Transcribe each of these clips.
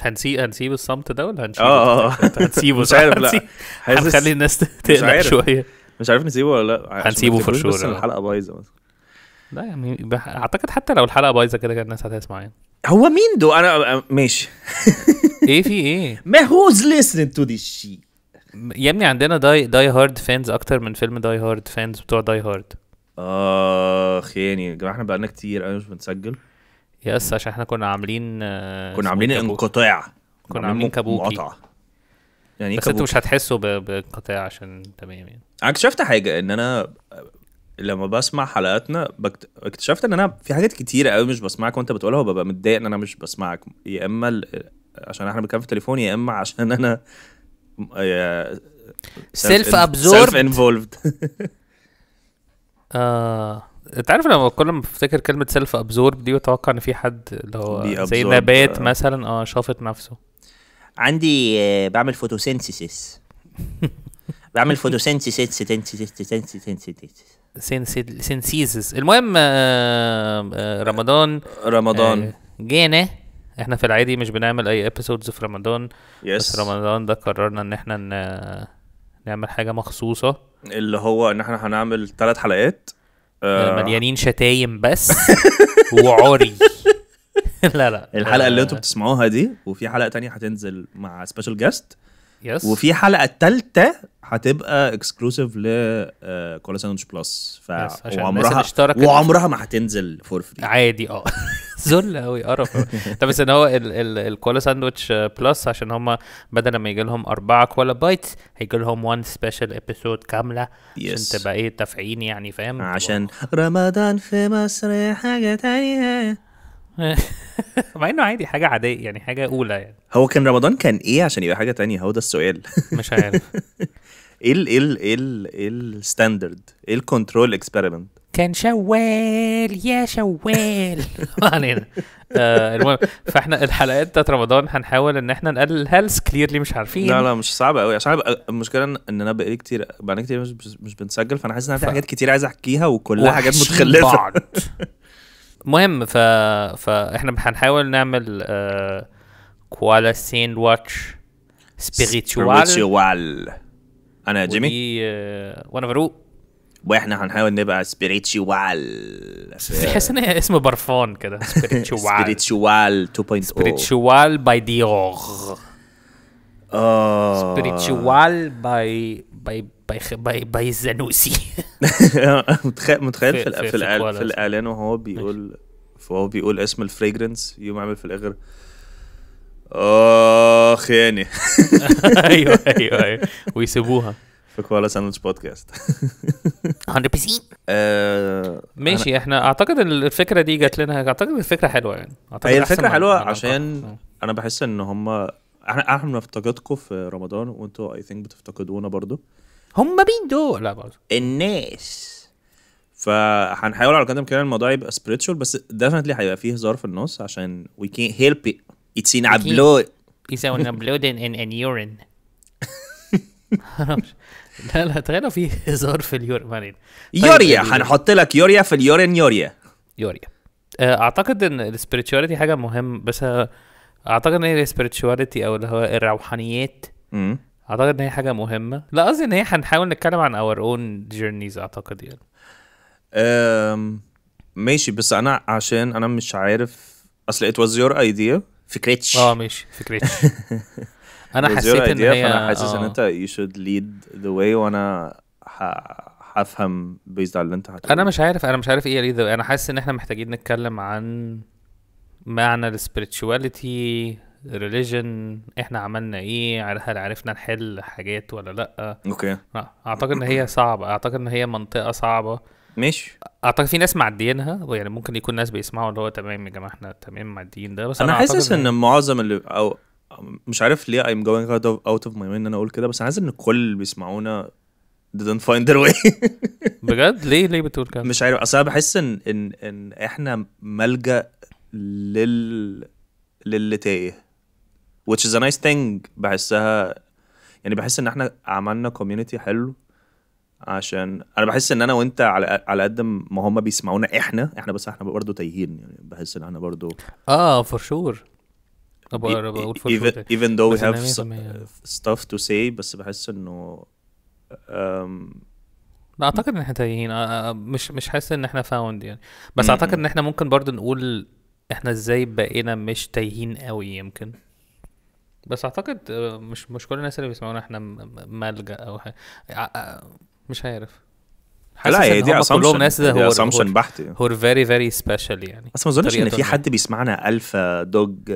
هنسيب هنسيب الصمت ده ولا هنشيله؟ اه اه, آه. هنسيبه مش عارف لا هنخلي الناس تقلق شويه مش عارف نسيبه ولا لا هنسيبه فور شور بس الحلقه بايظه لا يعني اعتقد حتى لو الحلقه بايظه كده كده الناس هتسمع يعني هو مين دو انا آه، ماشي ايه في ايه؟ ما هوز ليسننج تو ذيس شي يا ابني عندنا داي داي هارد فانز اكتر من فيلم داي هارد فانز بتوع داي هارد اخ يعني يا جماعه احنا بقالنا كتير قوي مش بنسجل يس عشان احنا كنا عاملين آه، إيه، كنا عاملين انقطاع كنا عاملين كابوكي مقاطعة يعني بس انتوا مش هتحسوا بانقطاع عشان تمام يعني انا اكتشفت حاجه ان انا لما بسمع حلقاتنا اكتشفت ان انا في حاجات كتيره قوي مش بسمعك وانت بتقولها وببقى متضايق ان انا مش بسمعك يا اما ال... عشان احنا بنتكلم في التليفون يا اما عشان انا سيلف ابزورب سيلف انفولفد اه انت عارف لما كل ما بفتكر كلمه سيلف ابزورب دي بتوقع ان في حد اللي هو زي نبات آه. مثلا اه شافط نفسه عندي آه، بعمل فوتوسينثيسيس بعمل فوتوسينثيسيس سينسيزس المهم آه، رمضان رمضان جينا احنا في العادي مش بنعمل اي ابيسودز في رمضان يس. بس رمضان ده قررنا ان احنا نعمل حاجه مخصوصه اللي هو ان احنا هنعمل ثلاث حلقات آه. مليانين شتايم بس وعري لا لا الحلقه اللي آه. انتوا بتسمعوها دي وفي حلقه تانية هتنزل مع سبيشال جاست يس وفي حلقه تالتة هتبقى اكسكلوسيف ل كولا ساندويتش بلس ف وعمرها وعمرها ما هتنزل فور فري عادي اه ذل قوي قرف ده بس ان هو الكولا ساندوتش بلس عشان هم بدل ما يجي لهم اربعه كولا بايتس هيجي لهم وان سبيشال ابيسود كامله عشان تبقى ايه تفعيل يعني فاهم عشان رمضان في مصر حاجه تانية مع انه عادي حاجه عاديه يعني حاجه اولى يعني هو كان رمضان كان ايه عشان يبقى حاجه تانية هو ده السؤال مش عارف ايه ال ايه ال ايه الستاندرد ايه الكنترول اكسبيرمنت كان شوال يا شوال علينا يعني، آه المهم فاحنا الحلقات بتاعت رمضان هنحاول ان احنا نقلل هلس كليرلي مش عارفين لا لا مش صعب قوي عشان المشكله ان انا بقالي كتير بقالي كتير مش, مش بنسجل فانا حاسس ان في حاجات كتير عايز احكيها وكلها حاجات متخلفه المهم ف... فاحنا هنحاول نعمل كوالا سين واتش سبيريتوال انا جيمي آه، وانا فاروق واحنا هنحاول نبقى سبيريتشوال تحس ان اسم برفان كده سبيريتشوال سبيريتشوال 2.0 سبيريتشوال باي ديور اه سبيريتشوال باي باي باي باي, باي زانوسي متخيل متخيل في, في, في, الاعلان وهو بيقول فهو بيقول اسم الفريجرنس يقوم عامل في الاخر اخ يعني ايوه ايوه ايوه ويسيبوها في كوالا ساندويتش بودكاست 100% آه ماشي أنا... احنا اعتقد الفكره دي جات لنا اعتقد الفكره حلوه يعني اعتقد هي الفكره حلوه عشان أه. انا بحس ان هم احنا احنا بنفتقدكم في رمضان وانتوا اي ثينك بتفتقدونا برضو هم مين دول لا برضو الناس فهنحاول على قد ما كده الموضوع يبقى سبريتشوال بس ديفنتلي هيبقى فيه هزار في النص عشان وي كان هيلب اتس ان ابلود اتس ان ابلود ان ان blood لا لا تخيلوا في هزار في اليوريا بعدين طيب، يوريا هنحط لك يوريا في اليورين يوريا يوريا آه، اعتقد ان السبirituality حاجه مهم بس آه، اعتقد ان هي السبirituality او اللي هو الروحانيات اعتقد ان هي حاجه مهمه لا قصدي ان هي هنحاول نتكلم عن اور اون جيرنيز اعتقد يعني أم ماشي بس انا عشان انا مش عارف اصل ات واز يور ايديا فكرتش اه ماشي فكرتش انا حسيت ان هي انا حاسس ان آه. انت يو شود ليد ذا واي وانا هفهم بيزد على اللي انت هتقوله انا مش عارف انا مش عارف ايه ليه انا حاسس ان احنا محتاجين نتكلم عن معنى السبirituality ريليجن احنا عملنا ايه هل عرفنا نحل حاجات ولا لا اوكي آه، اعتقد ان هي صعبه اعتقد ان هي منطقه صعبه مش اعتقد في ناس معديينها يعني ممكن يكون ناس بيسمعوا اللي هو تمام يا جماعه احنا تمام معديين ده بس انا, أنا حاسس ان معظم اللي او مش عارف ليه I'm going out of, out of my way ان انا اقول كده بس انا عايز ان الكل اللي بيسمعونا didn't find their way بجد ليه ليه بتقول كده؟ مش عارف اصل انا بحس ان ان ان احنا ملجا لل للي تايه which is a nice thing بحسها يعني بحس ان احنا عملنا كوميونتي حلو عشان انا بحس ان انا وانت على على قد ما هم بيسمعونا احنا احنا بس احنا برضه تايهين يعني بحس ان احنا برضه اه فور شور E- ابقى اقول فور even, ايفن though we have stuff to say بس بحس انه لا اعتقد ان احنا تايهين آه، آه، مش مش حاسس ان احنا فاوند يعني بس اعتقد ان احنا ممكن برضه نقول احنا ازاي بقينا مش تايهين قوي يمكن بس اعتقد آه، مش مش كل الناس اللي بيسمعونا احنا ملجا او حاجه مش عارف لا هي دي اسامبشن ناس ده اسامبشن بحت هو فيري فيري سبيشال يعني اصلا ما اظنش ان في حد يعني. بيسمعنا الفا دوج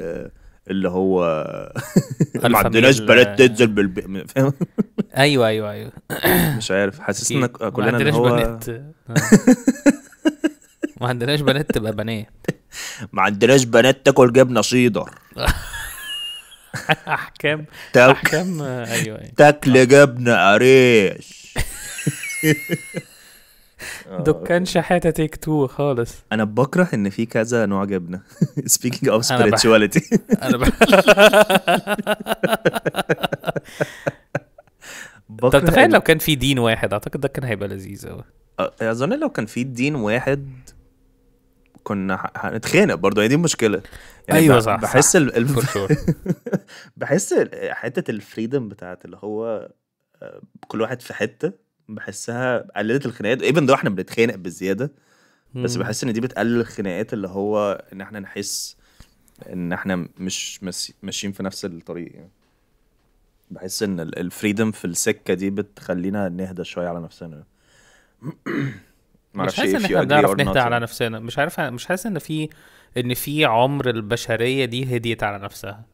اللي هو ما عندناش بنات تنزل بالبيت فاهم ايوه ايوه ايوه مش عارف حاسس ان كلنا ما هو بنات ما عندناش بنات تبقى بنات ما عندناش بنات تاكل جبنه شيدر احكام احكام أيوة،, أيوة. تاكل جبنه قريش آه. دكان شحاته تيك تو خالص انا بكره ان في كذا نوع جبنه سبيكينج اوف سبيريتشواليتي انا بكره طب تخيل لو كان في دين واحد اعتقد ده كان هيبقى لذيذ قوي آه، اظن لو كان في دين واحد كنا هنتخانق برضه هي دي المشكله يعني ايوه صح بحس صح. ال... بحس حته الفريدم بتاعت اللي هو آه، كل واحد في حته بحسها قللت الخناقات ايفن ده احنا بنتخانق بالزياده بس بحس ان دي بتقلل الخناقات اللي هو ان احنا نحس ان احنا مش ماشيين في نفس الطريق يعني بحس ان الفريدم في السكه دي بتخلينا نهدى شويه على نفسنا مش حاسس ان احنا بنعرف نهدى على نفسنا مش عارف مش حاسس ان في ان في عمر البشريه دي هديت على نفسها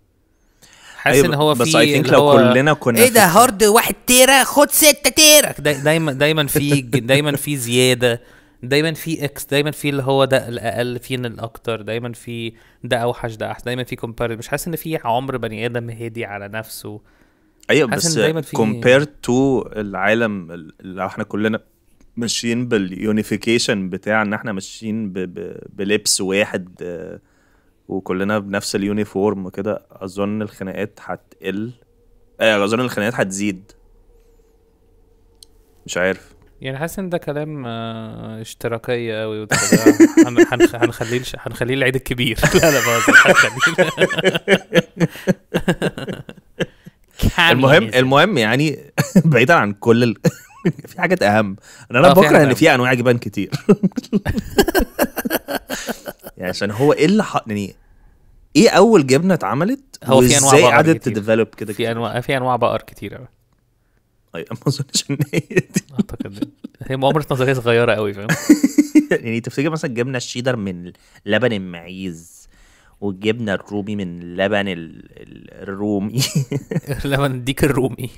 حاسس أيوة، ان هو في بس اي ثينك كلنا كنا ايه ده هارد واحد تيرا خد ستة تيرا دايما دايما في دايما في زياده دايما في اكس دايما في اللي هو ده الاقل فين الاكتر دايما في ده اوحش ده احسن دايما في كومبير مش حاسس ان في عمر بني ادم هادي على نفسه ايوه بس كومبير تو العالم اللي احنا كلنا ماشيين باليونيفيكيشن بتاع ان احنا ماشيين بلبس واحد آه وكلنا بنفس اليونيفورم كده اظن الخناقات هتقل ايه اظن الخناقات هتزيد مش عارف يعني حاسس ان ده كلام آه، اشتراكيه قوي هنخليه هنخليه العيد الكبير لا لا بهزر المهم المهم يعني بعيدا عن كل ال... في حاجات اهم انا آه، انا بكره ان في انواع جبان كتير يعني عشان هو ايه اللي حق... يعني ايه اول جبنه اتعملت هو في انواع بقر قعدت تديفلوب كده في انواع في انواع بقر كتير قوي طيب، ما اظنش ان هي دي اعتقد هي مؤامره نظريه صغيره قوي فاهم يعني تفتكر مثلا جبنه الشيدر من لبن المعيز والجبنه الرومي من لبن الرومي لبن الديك الرومي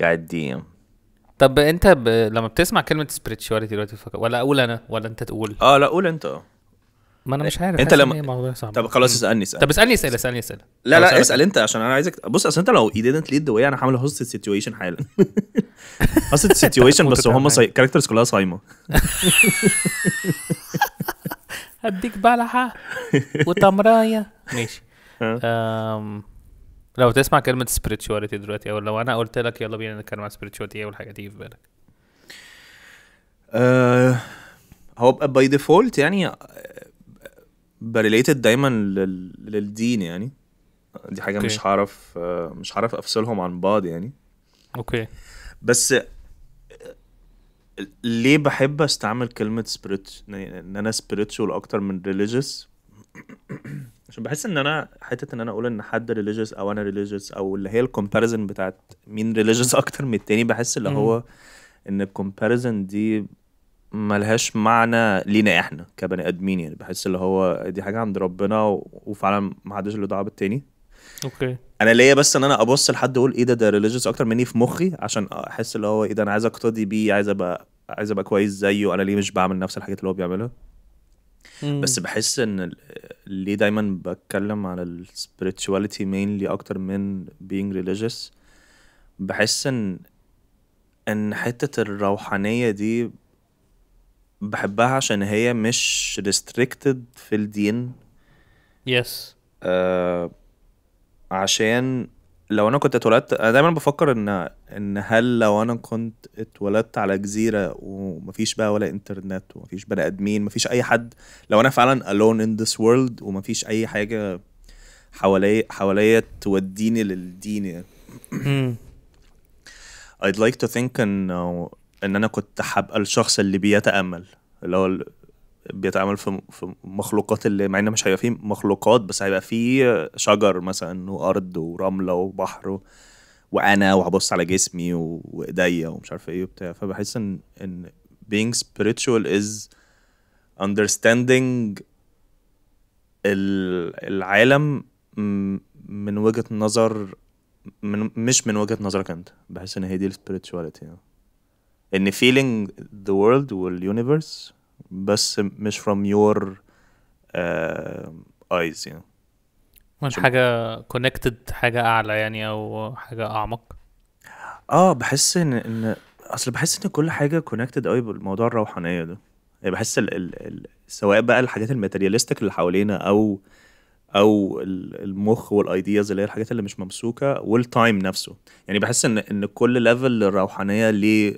قاعد دي طب انت ب... لما بتسمع كلمه سبريتشواليتي دلوقتي فك... ولا اقول انا ولا انت تقول اه لا قول انت اه ما انا مش عارف انت لما موضوع صعب طب خلاص اسالني اسالني طب اسالني اسئله اسالني اسئله لا لا اسال انت عشان انا عايزك بص اصل انت لو اي ديدنت ليد ذا انا هعمل هوست سيتويشن حالا هوست سيتويشن بس هم صي... كاركترز كلها صايمه هديك بلحه وتمرايه ماشي أم... لو تسمع كلمه spirituality دلوقتي او لو انا قلت لك يلا بينا نتكلم عن spirituality ايه اول حاجه تيجي في بالك أه هو باي ديفولت يعني آه، بريليتد دايما للدين يعني دي حاجه أوكي. مش هعرف آه، مش هعرف افصلهم عن بعض يعني اوكي بس آه، ليه بحب استعمل كلمه spirit ان انا سبيريتشوال اكتر من religious؟ عشان بحس ان انا حته ان انا اقول ان حد ريليجيوس او انا ريليجيوس او اللي هي الكومباريزن بتاعت مين ريليجيوس اكتر من التاني بحس اللي هو ان الكومباريزن دي ملهاش معنى لينا احنا كبني ادمين يعني بحس اللي هو دي حاجه عند ربنا وفعلا ما حدش له دعوه بالتاني اوكي انا ليا بس ان انا ابص لحد اقول ايه ده ده ريليجيوس اكتر مني في مخي عشان احس اللي هو ايه ده انا عايز اقتدي بيه عايز ابقى عايز ابقى كويس زيه انا ليه مش بعمل نفس الحاجات اللي هو بيعملها مم. بس بحس ان ليه دايما بتكلم على السبirituality mainly اكتر من being religious بحس ان ان حتة الروحانية دي بحبها عشان هي مش restricted في الدين يس yes. آه عشان لو انا كنت اتولدت انا دايما بفكر ان ان هل لو انا كنت اتولدت على جزيره ومفيش بقى ولا انترنت ومفيش بني ادمين مفيش اي حد لو انا فعلا alone in this world ومفيش اي حاجه حواليا حواليا توديني للدين يعني I'd like to think انه ان انا كنت هبقى الشخص اللي بيتامل اللي هو بيتعامل في في مخلوقات اللي مع ان مش هيبقى فيه مخلوقات بس هيبقى فيه شجر مثلا وارض ورمله وبحر وانا وهبص على جسمي وايديا ومش عارف ايه وبتاع فبحس ان ان being spiritual is understanding العالم من وجهه نظر من مش من وجهه نظرك انت بحس ان هي دي السبirituality يعني. ان feeling the world والuniverse بس مش from your uh, eyes يعني مش حاجة connected حاجة أعلى يعني أو حاجة أعمق اه بحس ان ان اصل بحس ان كل حاجه كونكتد قوي بالموضوع الروحانيه ده يعني بحس ال ال ال سواء بقى الحاجات الماتيريالستيك اللي حوالينا او او المخ والايدياز اللي هي الحاجات اللي مش ممسوكه والتايم نفسه يعني بحس ان ان كل ليفل الروحانيه ليه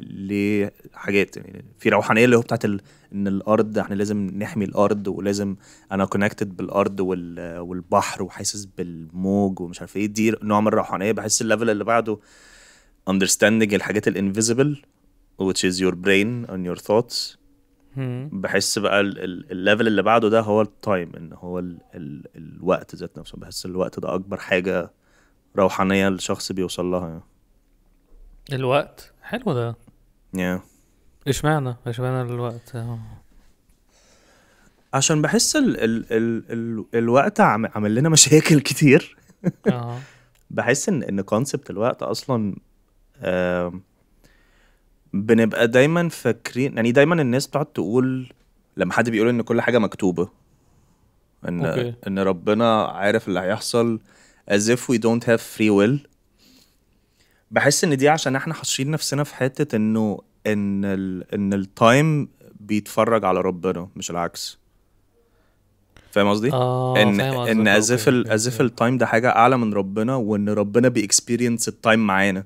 لحاجات يعني في روحانيه اللي هو بتاعت ال... ان الارض احنا لازم نحمي الارض ولازم انا كونكتد بالارض وال... والبحر وحاسس بالموج ومش عارف ايه دي نوع من الروحانيه بحس الليفل اللي بعده understanding الحاجات الانفيزبل which is your brain and your thoughts بحس بقى الليفل اللي بعده ده هو التايم ان هو الـ الـ الوقت ذات نفسه بحس الوقت ده اكبر حاجه روحانيه الشخص بيوصل لها يعني. الوقت حلو ده معنى اشمعنى اشمعنى الوقت آه. عشان بحس ال ال ال ال الوقت عامل لنا مشاكل كتير آه. بحس ان ان كونسبت الوقت اصلا بنبقى دايما فاكرين يعني دايما الناس بتقعد تقول لما حد بيقول ان كل حاجه مكتوبه ان أوكي. ان ربنا عارف اللي هيحصل as if we don't have free will بحس ان دي عشان احنا حاشرين نفسنا في حته انه ان الـ ان التايم بيتفرج على ربنا مش العكس فاهم قصدي؟ آه ان ان ازف ازف التايم ده حاجه اعلى من ربنا وان ربنا بيكسبيرينس التايم معانا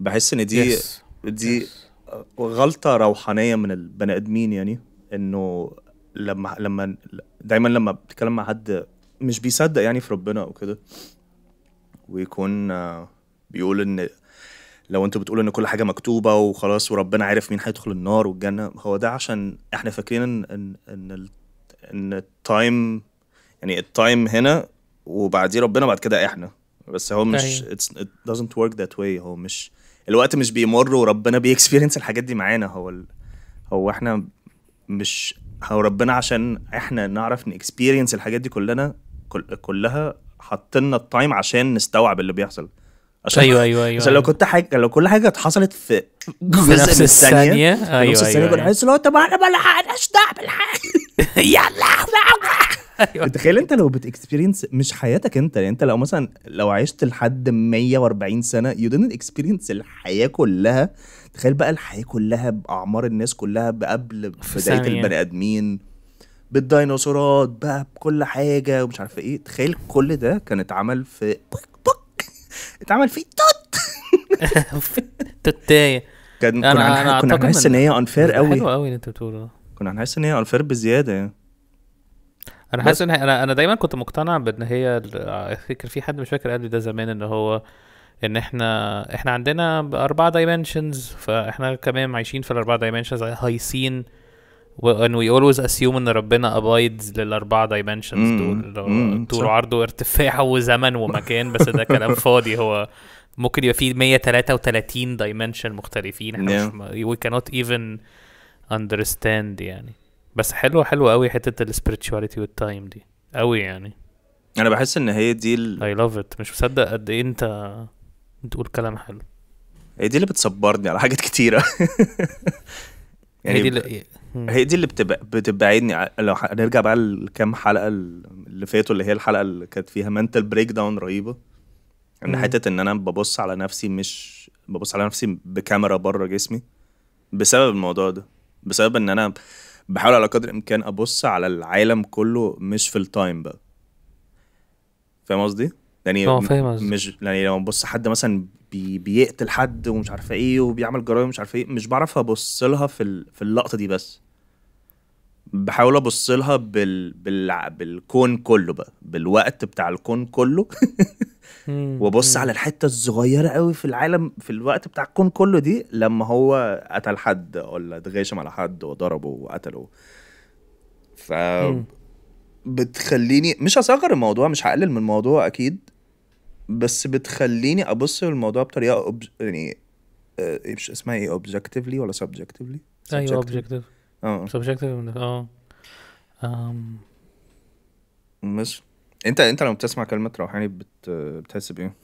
بحس ان دي yes. دي yes. غلطه روحانيه من البني ادمين يعني انه لما لما دايما لما بتكلم مع حد مش بيصدق يعني في ربنا او كده ويكون آه بيقول ان لو انتوا بتقولوا ان كل حاجه مكتوبه وخلاص وربنا عارف مين هيدخل النار والجنه هو ده عشان احنا فاكرين ان ان ان, إن التايم يعني التايم هنا وبعديه ربنا بعد كده احنا بس هو مش it doesn't work that way هو مش الوقت مش بيمر وربنا بيكسبيرينس الحاجات دي معانا هو ال... هو احنا مش هو ربنا عشان احنا نعرف نكسبيرينس الحاجات دي كلنا كل... كلها حطينا التايم عشان نستوعب اللي بيحصل عشان ايوه ايوه ايوه عشان لو أيوة. كنت حاجه لو كل حاجه حصلت في أيوة، في نفس أيوة، الثانيه ايوه نفس الثانيه كنت حاسس اللي هو طب انا ما لحقناش نعمل حاجه يلا تخيل انت لو بتكسبيرينس مش حياتك انت يعني انت لو مثلا لو عشت لحد 140 سنه يو دينت اكسبيرينس الحياه كلها تخيل بقى الحياه كلها باعمار الناس كلها بقبل بدايه البني ادمين بالديناصورات بقى بكل حاجه ومش عارفه ايه تخيل كل ده كان اتعمل في اتعمل فيه توت توتايه كان كنا كنا هنحس ان هي انفير قوي حلو قوي اللي انت بتقوله كنا هنحس ان هي انفير بزياده يعني انا حاسس ان انا انا دايما كنت مقتنع بان هي آه، فاكر في حد مش فاكر قال لي ده زمان ان هو ان احنا احنا عندنا اربع دايمنشنز فاحنا كمان عايشين في الاربع دايمنشنز هايسين and we always assume ان ربنا abides للاربعه دايمنشنز دول طول وعرض وارتفاع وزمن ومكان بس ده كلام فاضي هو ممكن يبقى فيه 133 دايمنشن مختلفين احنا yeah. مش we cannot even understand يعني بس حلوه حلوه قوي حته السبirituality والتايم دي قوي يعني انا بحس ان هي دي ال... I love it مش مصدق قد ايه انت بتقول كلام حلو هي دي اللي بتصبرني على حاجات كتيره يعني هي دي اللي... هي دي اللي بتبقى بتبعدني لو هنرجع بقى لكام حلقه اللي فاتوا اللي هي الحلقه اللي كانت فيها منتال بريك داون رهيبه ان حته ان انا ببص على نفسي مش ببص على نفسي بكاميرا بره جسمي بسبب الموضوع ده بسبب ان انا بحاول على قدر الامكان ابص على العالم كله مش في التايم بقى فاهم قصدي؟ يعني آه، فاهم مش يعني لما ببص حد مثلا بي بيقتل حد ومش عارفه ايه وبيعمل جرايم ومش عارفه ايه مش بعرف ابص لها في في اللقطه دي بس بحاول ابص لها بال... بال... بالكون كله بقى بالوقت بتاع الكون كله وابص على الحته الصغيره قوي في العالم في الوقت بتاع الكون كله دي لما هو قتل حد ولا اتغاشم على حد وضربه وقتله ف بتخليني مش هصغر الموضوع مش هقلل من الموضوع اكيد بس بتخليني ابص للموضوع بطريقه أوبج... يعني آه، مش اسمها ايه اوبجكتيفلي ولا سبجكتيفلي؟ ايوه اوبجكتيف اه سبجكتيف اه مش انت انت لما بتسمع كلمه روحاني بت... بتحس بايه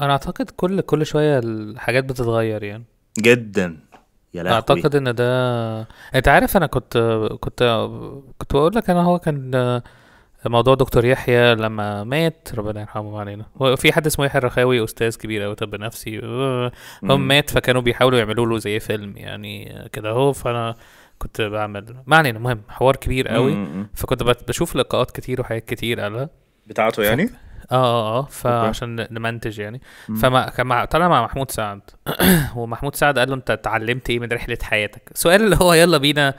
انا اعتقد كل كل شويه الحاجات بتتغير يعني جدا يا لهوي اعتقد ان ده انت عارف انا كنت كنت كنت بقول لك انا هو كان موضوع دكتور يحيى لما مات ربنا يرحمه علينا وفي حد اسمه يحيى الرخاوي استاذ كبير قوي طب نفسي هم مات فكانوا بيحاولوا يعملوا له زي فيلم يعني كده اهو فانا كنت بعمل ما علينا المهم حوار كبير قوي فكنت بشوف لقاءات كتير وحاجات كتير على بتاعته يعني؟ ف... اه اه اه فعشان نمنتج يعني فما كان مع... طلع مع محمود سعد ومحمود سعد قال له انت اتعلمت ايه من رحله حياتك سؤال اللي هو يلا بينا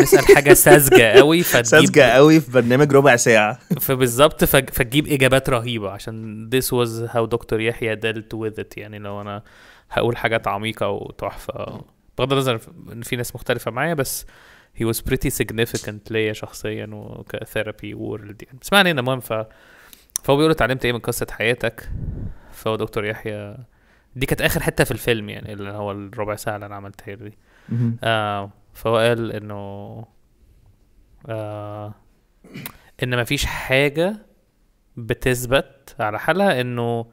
نسال حاجه ساذجه قوي ساذجه قوي في برنامج ربع ساعه فبالظبط فتجيب اجابات رهيبه عشان this was how دكتور يحيى dealt with it يعني لو انا هقول حاجات عميقه وتحفه بغض النظر ان في ناس مختلفه معايا بس he was pretty significant ليا شخصيا وكثيرابي وورلد يعني بس ما علينا المهم ف فهو بيقول اتعلمت ايه من قصه حياتك فهو دكتور يحيى دي كانت اخر حته في الفيلم يعني اللي هو الربع ساعه اللي انا عملتها دي آه فهو قال انه آه ان مفيش حاجه بتثبت على حالها انه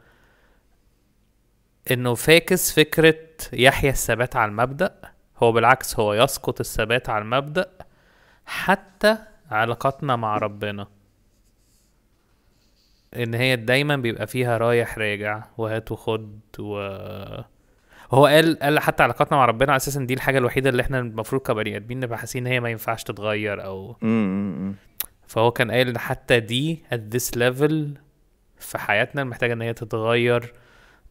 انه فاكس فكره يحيى الثبات على المبدا هو بالعكس هو يسقط الثبات على المبدا حتى علاقتنا مع ربنا ان هي دايما بيبقى فيها رايح راجع وهات وخد و هو قال قال حتى علاقاتنا مع ربنا على اساس ان دي الحاجه الوحيده اللي احنا المفروض كبني ادمين نبقى حاسين ان هي ما ينفعش تتغير او فهو كان قال ان حتى دي at this level في حياتنا محتاجه ان هي تتغير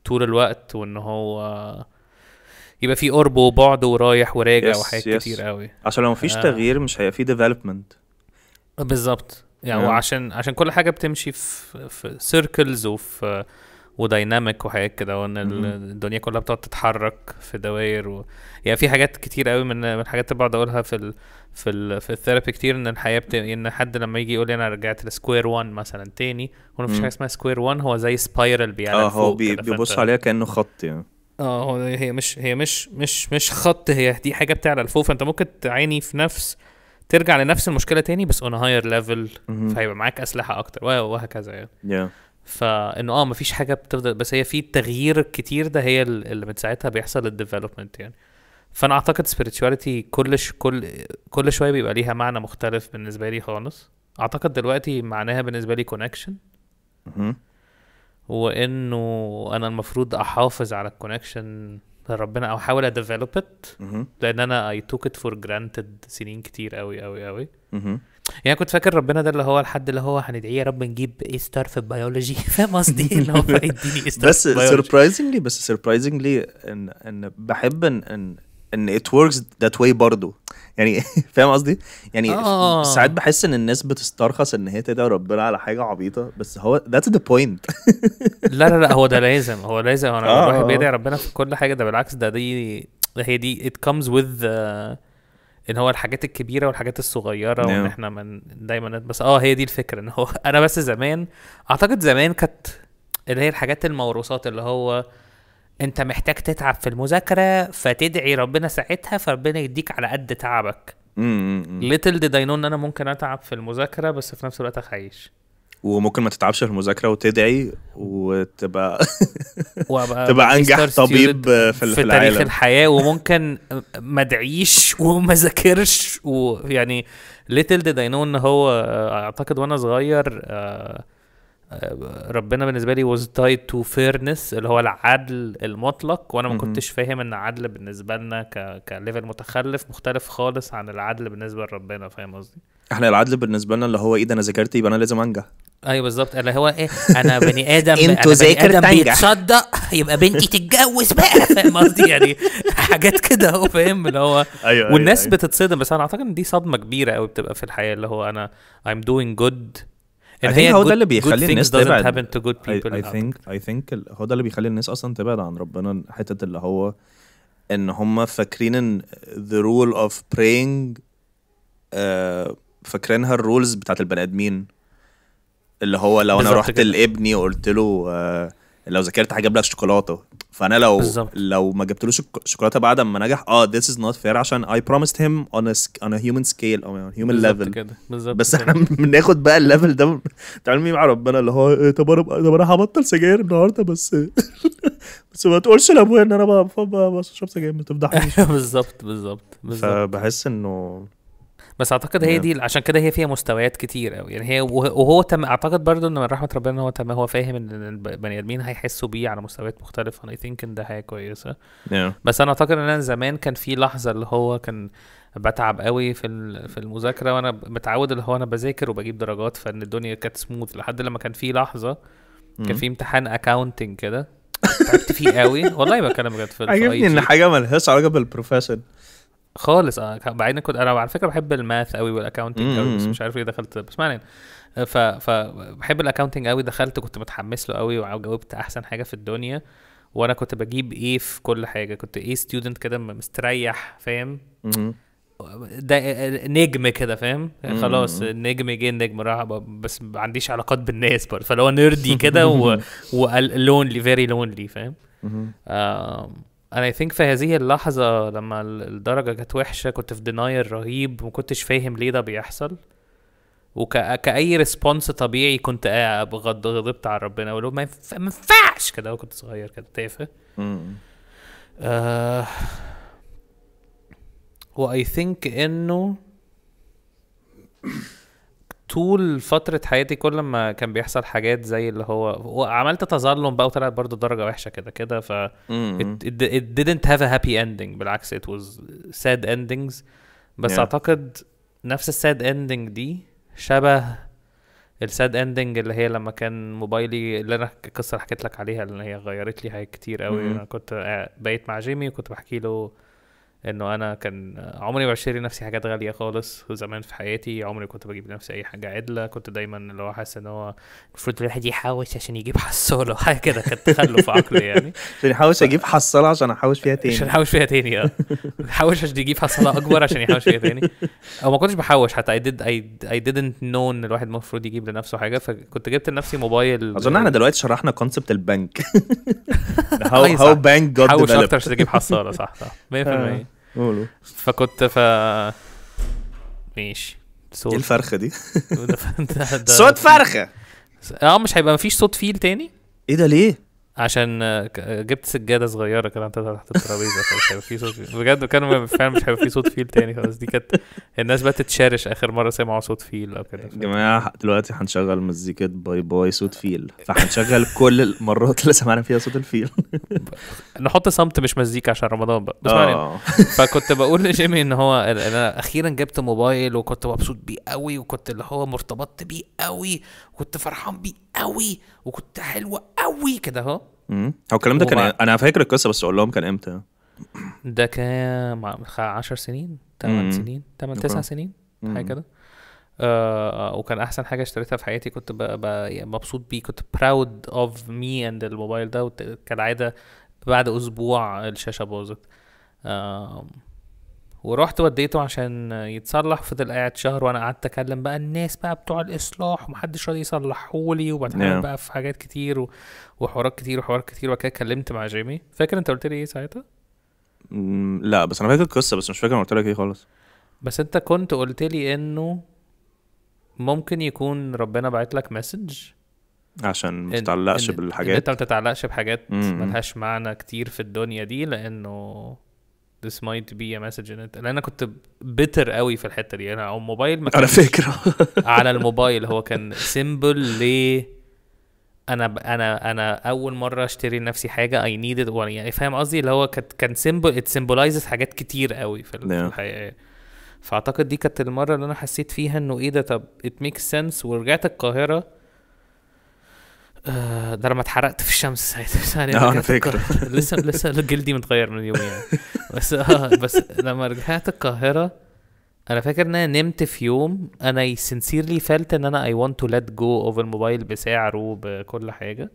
طول الوقت وان هو يبقى في قرب وبعد ورايح وراجع yes, وحاجات yes. كتير قوي عشان لو مفيش آه. تغيير مش هيبقى في ديفلوبمنت بالظبط يعني نعم. وعشان عشان كل حاجه بتمشي في في سيركلز وفي ودايناميك وحاجات كده وان الدنيا كلها بتقعد تتحرك في دوائر و... يعني في حاجات كتير قوي من من الحاجات اللي بقعد اقولها في ال... في ال... في الثيرابي كتير ان الحياه بت... ان حد لما يجي يقول لي انا رجعت لسكوير 1 مثلا تاني هو مفيش حاجه اسمها سكوير 1 هو زي سبايرال بيعلى اه هو بي... بيبص فانت... عليها كانه خط يعني اه هي مش هي مش مش مش خط هي دي حاجه بتعلى لفوق فانت ممكن تعاني في نفس ترجع لنفس المشكله تاني بس اون هاير ليفل فهيبقى معاك اسلحه اكتر وهكذا يعني yeah. فانه اه مفيش حاجه بتفضل بس هي في التغيير الكتير ده هي اللي من ساعتها بيحصل الديفلوبمنت يعني فانا اعتقد سبيريتشواليتي كل ش... كل كل شويه بيبقى ليها معنى مختلف بالنسبه لي خالص اعتقد دلوقتي معناها بالنسبه لي كونكشن وانه انا المفروض احافظ على الكونكشن ربنا او احاول اديفلوب ات لان انا اي توك ات فور جرانتد سنين كتير قوي قوي قوي يعني كنت فاكر ربنا ده اللي هو الحد اللي هو هندعيه يا رب نجيب اي ستار في البيولوجي فاهم قصدي اللي هو يديني اي ستار بس سربرايزنجلي بس سربرايزنجلي ان ان بحب ان ان ان ات وركس ذات واي برضه يعني فاهم قصدي يعني آه. ساعات بحس ان الناس بتسترخص ان هي تدعي ربنا على حاجه عبيطه بس هو ذاتس ذا بوينت لا لا لا هو ده لازم هو لازم انا الواحد آه. بيدعي ربنا في كل حاجه ده بالعكس ده دي هي دي ات كمز وذ ان هو الحاجات الكبيره والحاجات الصغيره وان احنا من دايما بس اه هي دي الفكره ان هو انا بس زمان اعتقد زمان كانت اللي هي الحاجات الموروثات اللي هو انت محتاج تتعب في المذاكره فتدعي ربنا ساعتها فربنا يديك على قد تعبك ليتل دي داينون ان انا ممكن اتعب في المذاكره بس في نفس الوقت اخيش وممكن ما تتعبش في المذاكره وتدعي وتبقى تبقى انجح طبيب في, في العالم. تاريخ الحياه وممكن ما ادعيش وما ذاكرش ويعني ليتل دي داينون هو آه، اعتقد وانا صغير آه ربنا بالنسبه لي was tied to fairness اللي هو العدل المطلق وانا ما كنتش فاهم ان العدل بالنسبه لنا ك كليفل متخلف مختلف خالص عن العدل بالنسبه لربنا فاهم قصدي احنا العدل بالنسبه لنا اللي هو ايه ده انا ذاكرت يبقى انا لازم انجح ايوه بالظبط اللي هو ايه انا بني ادم انتوا ذاكر بيتصدق يبقى بنتي تتجوز بقى فاهم قصدي يعني حاجات كده اهو فاهم اللي هو أيوة, أيوة،, أيوة. والناس أيوة بتتصدم بس انا اعتقد ان دي صدمه كبيره قوي بتبقى في الحياه اللي هو انا I'm doing good ان يعني هي هو ده اللي بيخلي الناس تبعد happen to good people I, I think I think هو ده اللي بيخلي الناس اصلا تبعد عن ربنا حته اللي هو ان هم فاكرين ان the rule of praying uh, فاكرينها الرولز بتاعت البني ادمين اللي هو لو انا رحت لابني وقلت له uh, لو ذاكرت هجيب لك شوكولاته فانا لو بالزبط. لو ما جبتلوش شوكولاته بعد ما نجح اه this is not fair عشان I promised him on a on a human scale او on human level كده بس كده. احنا بناخد بقى الليفل ده تعالوا مع ربنا اللي هو إيه طب انا طب انا هبطل سجاير النهارده بس بس ما تقولش لابويا ان انا بشرب سجاير ما تفضحنيش بالظبط بالظبط فبحس انه بس اعتقد هي نعم. دي عشان كده هي فيها مستويات كتير قوي يعني هي وهو تم اعتقد برضو ان من رحمه ربنا هو تم هو فاهم ان البني ادمين هيحسوا بيه على مستويات مختلفه انا اي ثينك ان ده حاجه كويسه yeah. نعم. بس انا اعتقد ان انا زمان كان في لحظه اللي هو كان بتعب قوي في في المذاكره وانا متعود اللي هو انا بذاكر وبجيب درجات فان الدنيا كانت سموث لحد لما كان في لحظه كان في امتحان اكاونتنج كده تعبت فيه قوي والله بكلم بجد في عجبني ان حاجه ملهاش علاقه بالبروفيشن خالص اه بعدين كنت انا على فكره بحب الماث قوي والاكونتنج قوي بس مش عارف ليه دخلت بس ما علينا آه، ف فبحب الاكونتنج قوي دخلت كنت متحمس له قوي وجاوبت احسن حاجه في الدنيا وانا كنت بجيب ايه في كل حاجه كنت ايه ستودنت كده مستريح فاهم ده نجم كده فاهم خلاص النجم جه النجم راح بس ما عنديش علاقات بالناس برضه فلو نيردي كده ولونلي فيري لونلي فاهم آه انا اي ثينك في هذه اللحظه لما الدرجه كانت وحشه كنت في ديناير رهيب وما كنتش فاهم ليه ده بيحصل وكأي ريسبونس طبيعي كنت غضبت على ربنا ولو ما ينفعش كده وكنت صغير كده تافه آه واي ثينك انه طول فتره حياتي كل ما كان بيحصل حاجات زي اللي هو وعملت تظلم بقى وطلعت برضه درجه وحشه كده كده ف it, it, it didn't have a happy ending بالعكس it was sad endings بس yeah. اعتقد نفس الساد اندنج دي شبه الساد اندنج اللي هي لما كان موبايلي اللي انا القصه اللي حكيت لك عليها اللي هي غيرت لي حاجات كتير قوي انا كنت آه، بقيت مع جيمي وكنت بحكي له انه انا كان عمري ما بشتري نفسي حاجات غاليه خالص زمان في حياتي عمري كنت بجيب لنفسي اي حاجه عدله كنت دايما اللي هو حاسس ان هو المفروض الواحد يحوش عشان يجيب حصاله حاجه كده كانت تخلف في عقلي يعني عشان يحوش اجيب حصاله عشان احوش فيها تاني عشان احوش فيها تاني اه احوش عشان يجيب حصاله اكبر عشان يحوش فيها تاني او ما كنتش بحوش حتى اي ديد اي ديدنت نو ان الواحد المفروض يجيب لنفسه حاجه فكنت جبت لنفسي موبايل اظن احنا دلوقتي شرحنا كونسبت البنك هاو هاو بانك جوت حوش اكتر عشان تجيب حصاله صح صح 100% قولوا فكنت ف ماشي صوت ايه الفرخه دي؟ صوت فرخه اه مش هيبقى مفيش صوت فيل تاني؟ ايه ده ليه؟ عشان جبت سجاده صغيره كده تحت الترابيزه فمش هيبقى في صوت فيل. بجد كان فعلا مش هيبقى في صوت فيل تاني خلاص دي كانت الناس بقى تتشارش اخر مره سمعوا صوت فيل او كده يا جماعه دلوقتي هنشغل مزيكه باي باي صوت فيل فهنشغل كل المرات اللي سمعنا فيها صوت الفيل نحط صمت مش مزيكا عشان رمضان بقى بس آه. فكنت بقول لجيمي ان هو انا اخيرا جبت موبايل وكنت مبسوط بيه قوي وكنت اللي هو مرتبطت بيه قوي وكنت فرحان بيه قوي وكنت حلو قوي كده اهو هو الكلام ده كان إيه؟ انا فاكر القصه بس اقول لهم كان امتى ده كان 10 سنين 8 سنين 8 9 سنين حاجه كده آه،, آه وكان احسن حاجه اشتريتها في حياتي كنت يعني مبسوط بيه كنت براود اوف مي اند الموبايل ده كالعاده بعد اسبوع الشاشه باظت آه ورحت وديته عشان يتصلح فضل قاعد شهر وانا قعدت اكلم بقى الناس بقى بتوع الاصلاح ومحدش راضي يصلحهولي وبتحاول yeah. بقى في حاجات كتير وحوارات كتير وحوارات كتير وبعد كده اتكلمت مع جيمي فاكر انت قلت لي ايه ساعتها؟ لا بس انا فاكر القصه بس مش فاكر انا قلت لك ايه خالص بس انت كنت قلت لي انه ممكن يكون ربنا بعت لك مسج عشان ما تتعلقش بالحاجات انت ما تتعلقش بحاجات ملهاش معنى كتير في الدنيا دي لانه this might be a message in it لان انا كنت بيتر قوي في الحته دي انا او الموبايل ما على فكره على الموبايل هو كان سيمبل ليه انا ب... انا انا اول مره اشتري لنفسي حاجه اي نيدد يعني فاهم قصدي اللي هو كانت كان سيمبل ات سيمبولايزز حاجات كتير قوي في الحقيقه yeah. فاعتقد دي كانت المره اللي انا حسيت فيها انه ايه ده طب ات ميك سنس ورجعت القاهره آه، ده لما اتحرقت في الشمس ساعتها يعني اه انا فاكر لسه لسه جلدي متغير من يومين يعني. بس اه بس لما رجعت القاهره انا فاكر ان انا نمت في يوم انا سنسيرلي فلت ان انا اي ونت تو ليت جو اوف الموبايل بسعره بكل حاجه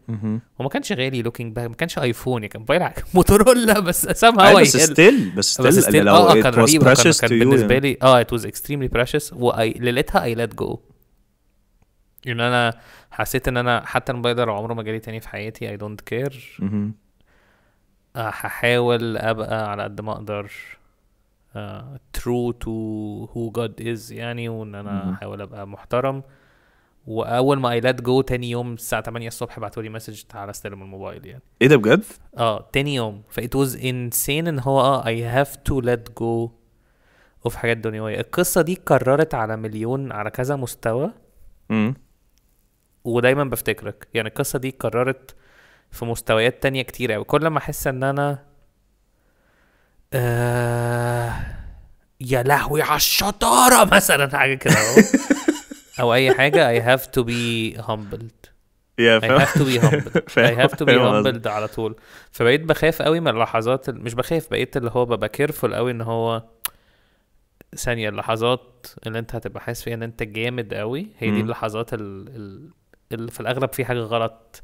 وما كانش غالي لوكينج باك ما كانش ايفون كان موبايل موتورولا بس سام أيوة، هاو بس ستيل بس ستيل اه, آه، كان رهيب كان, بالنسبه لي اه ات واز اكستريملي بريشس ليلتها اي ليت جو ان انا حسيت ان انا حتى الموبايل ده عمره ما جالي تاني في حياتي اي دونت كير هحاول ابقى على قد ما اقدر ترو تو هو جاد از يعني وان انا احاول ابقى محترم واول ما اي لات جو تاني يوم الساعه 8 الصبح بعتوا لي مسج تعالى استلم الموبايل يعني ايه ده بجد؟ اه تاني يوم فايت واز انسين ان هو اه اي هاف تو لات جو اوف حاجات دنيويه القصه دي اتكررت على مليون على كذا مستوى امم ودايما بفتكرك يعني القصه دي اتكررت في مستويات تانية كتير قوي كل ما احس ان انا آه، يا لهوي على الشطاره مثلا حاجه كده او اي حاجه I have to be humbled I have to be humbled I have to be humbled على طول فبقيت بخاف قوي من اللحظات مش بخاف بقيت اللي هو ببقى كيرفول قوي ان هو ثانية اللحظات اللي انت هتبقى حاسس فيها ان انت جامد قوي هي دي اللحظات اللي في الاغلب في حاجة غلط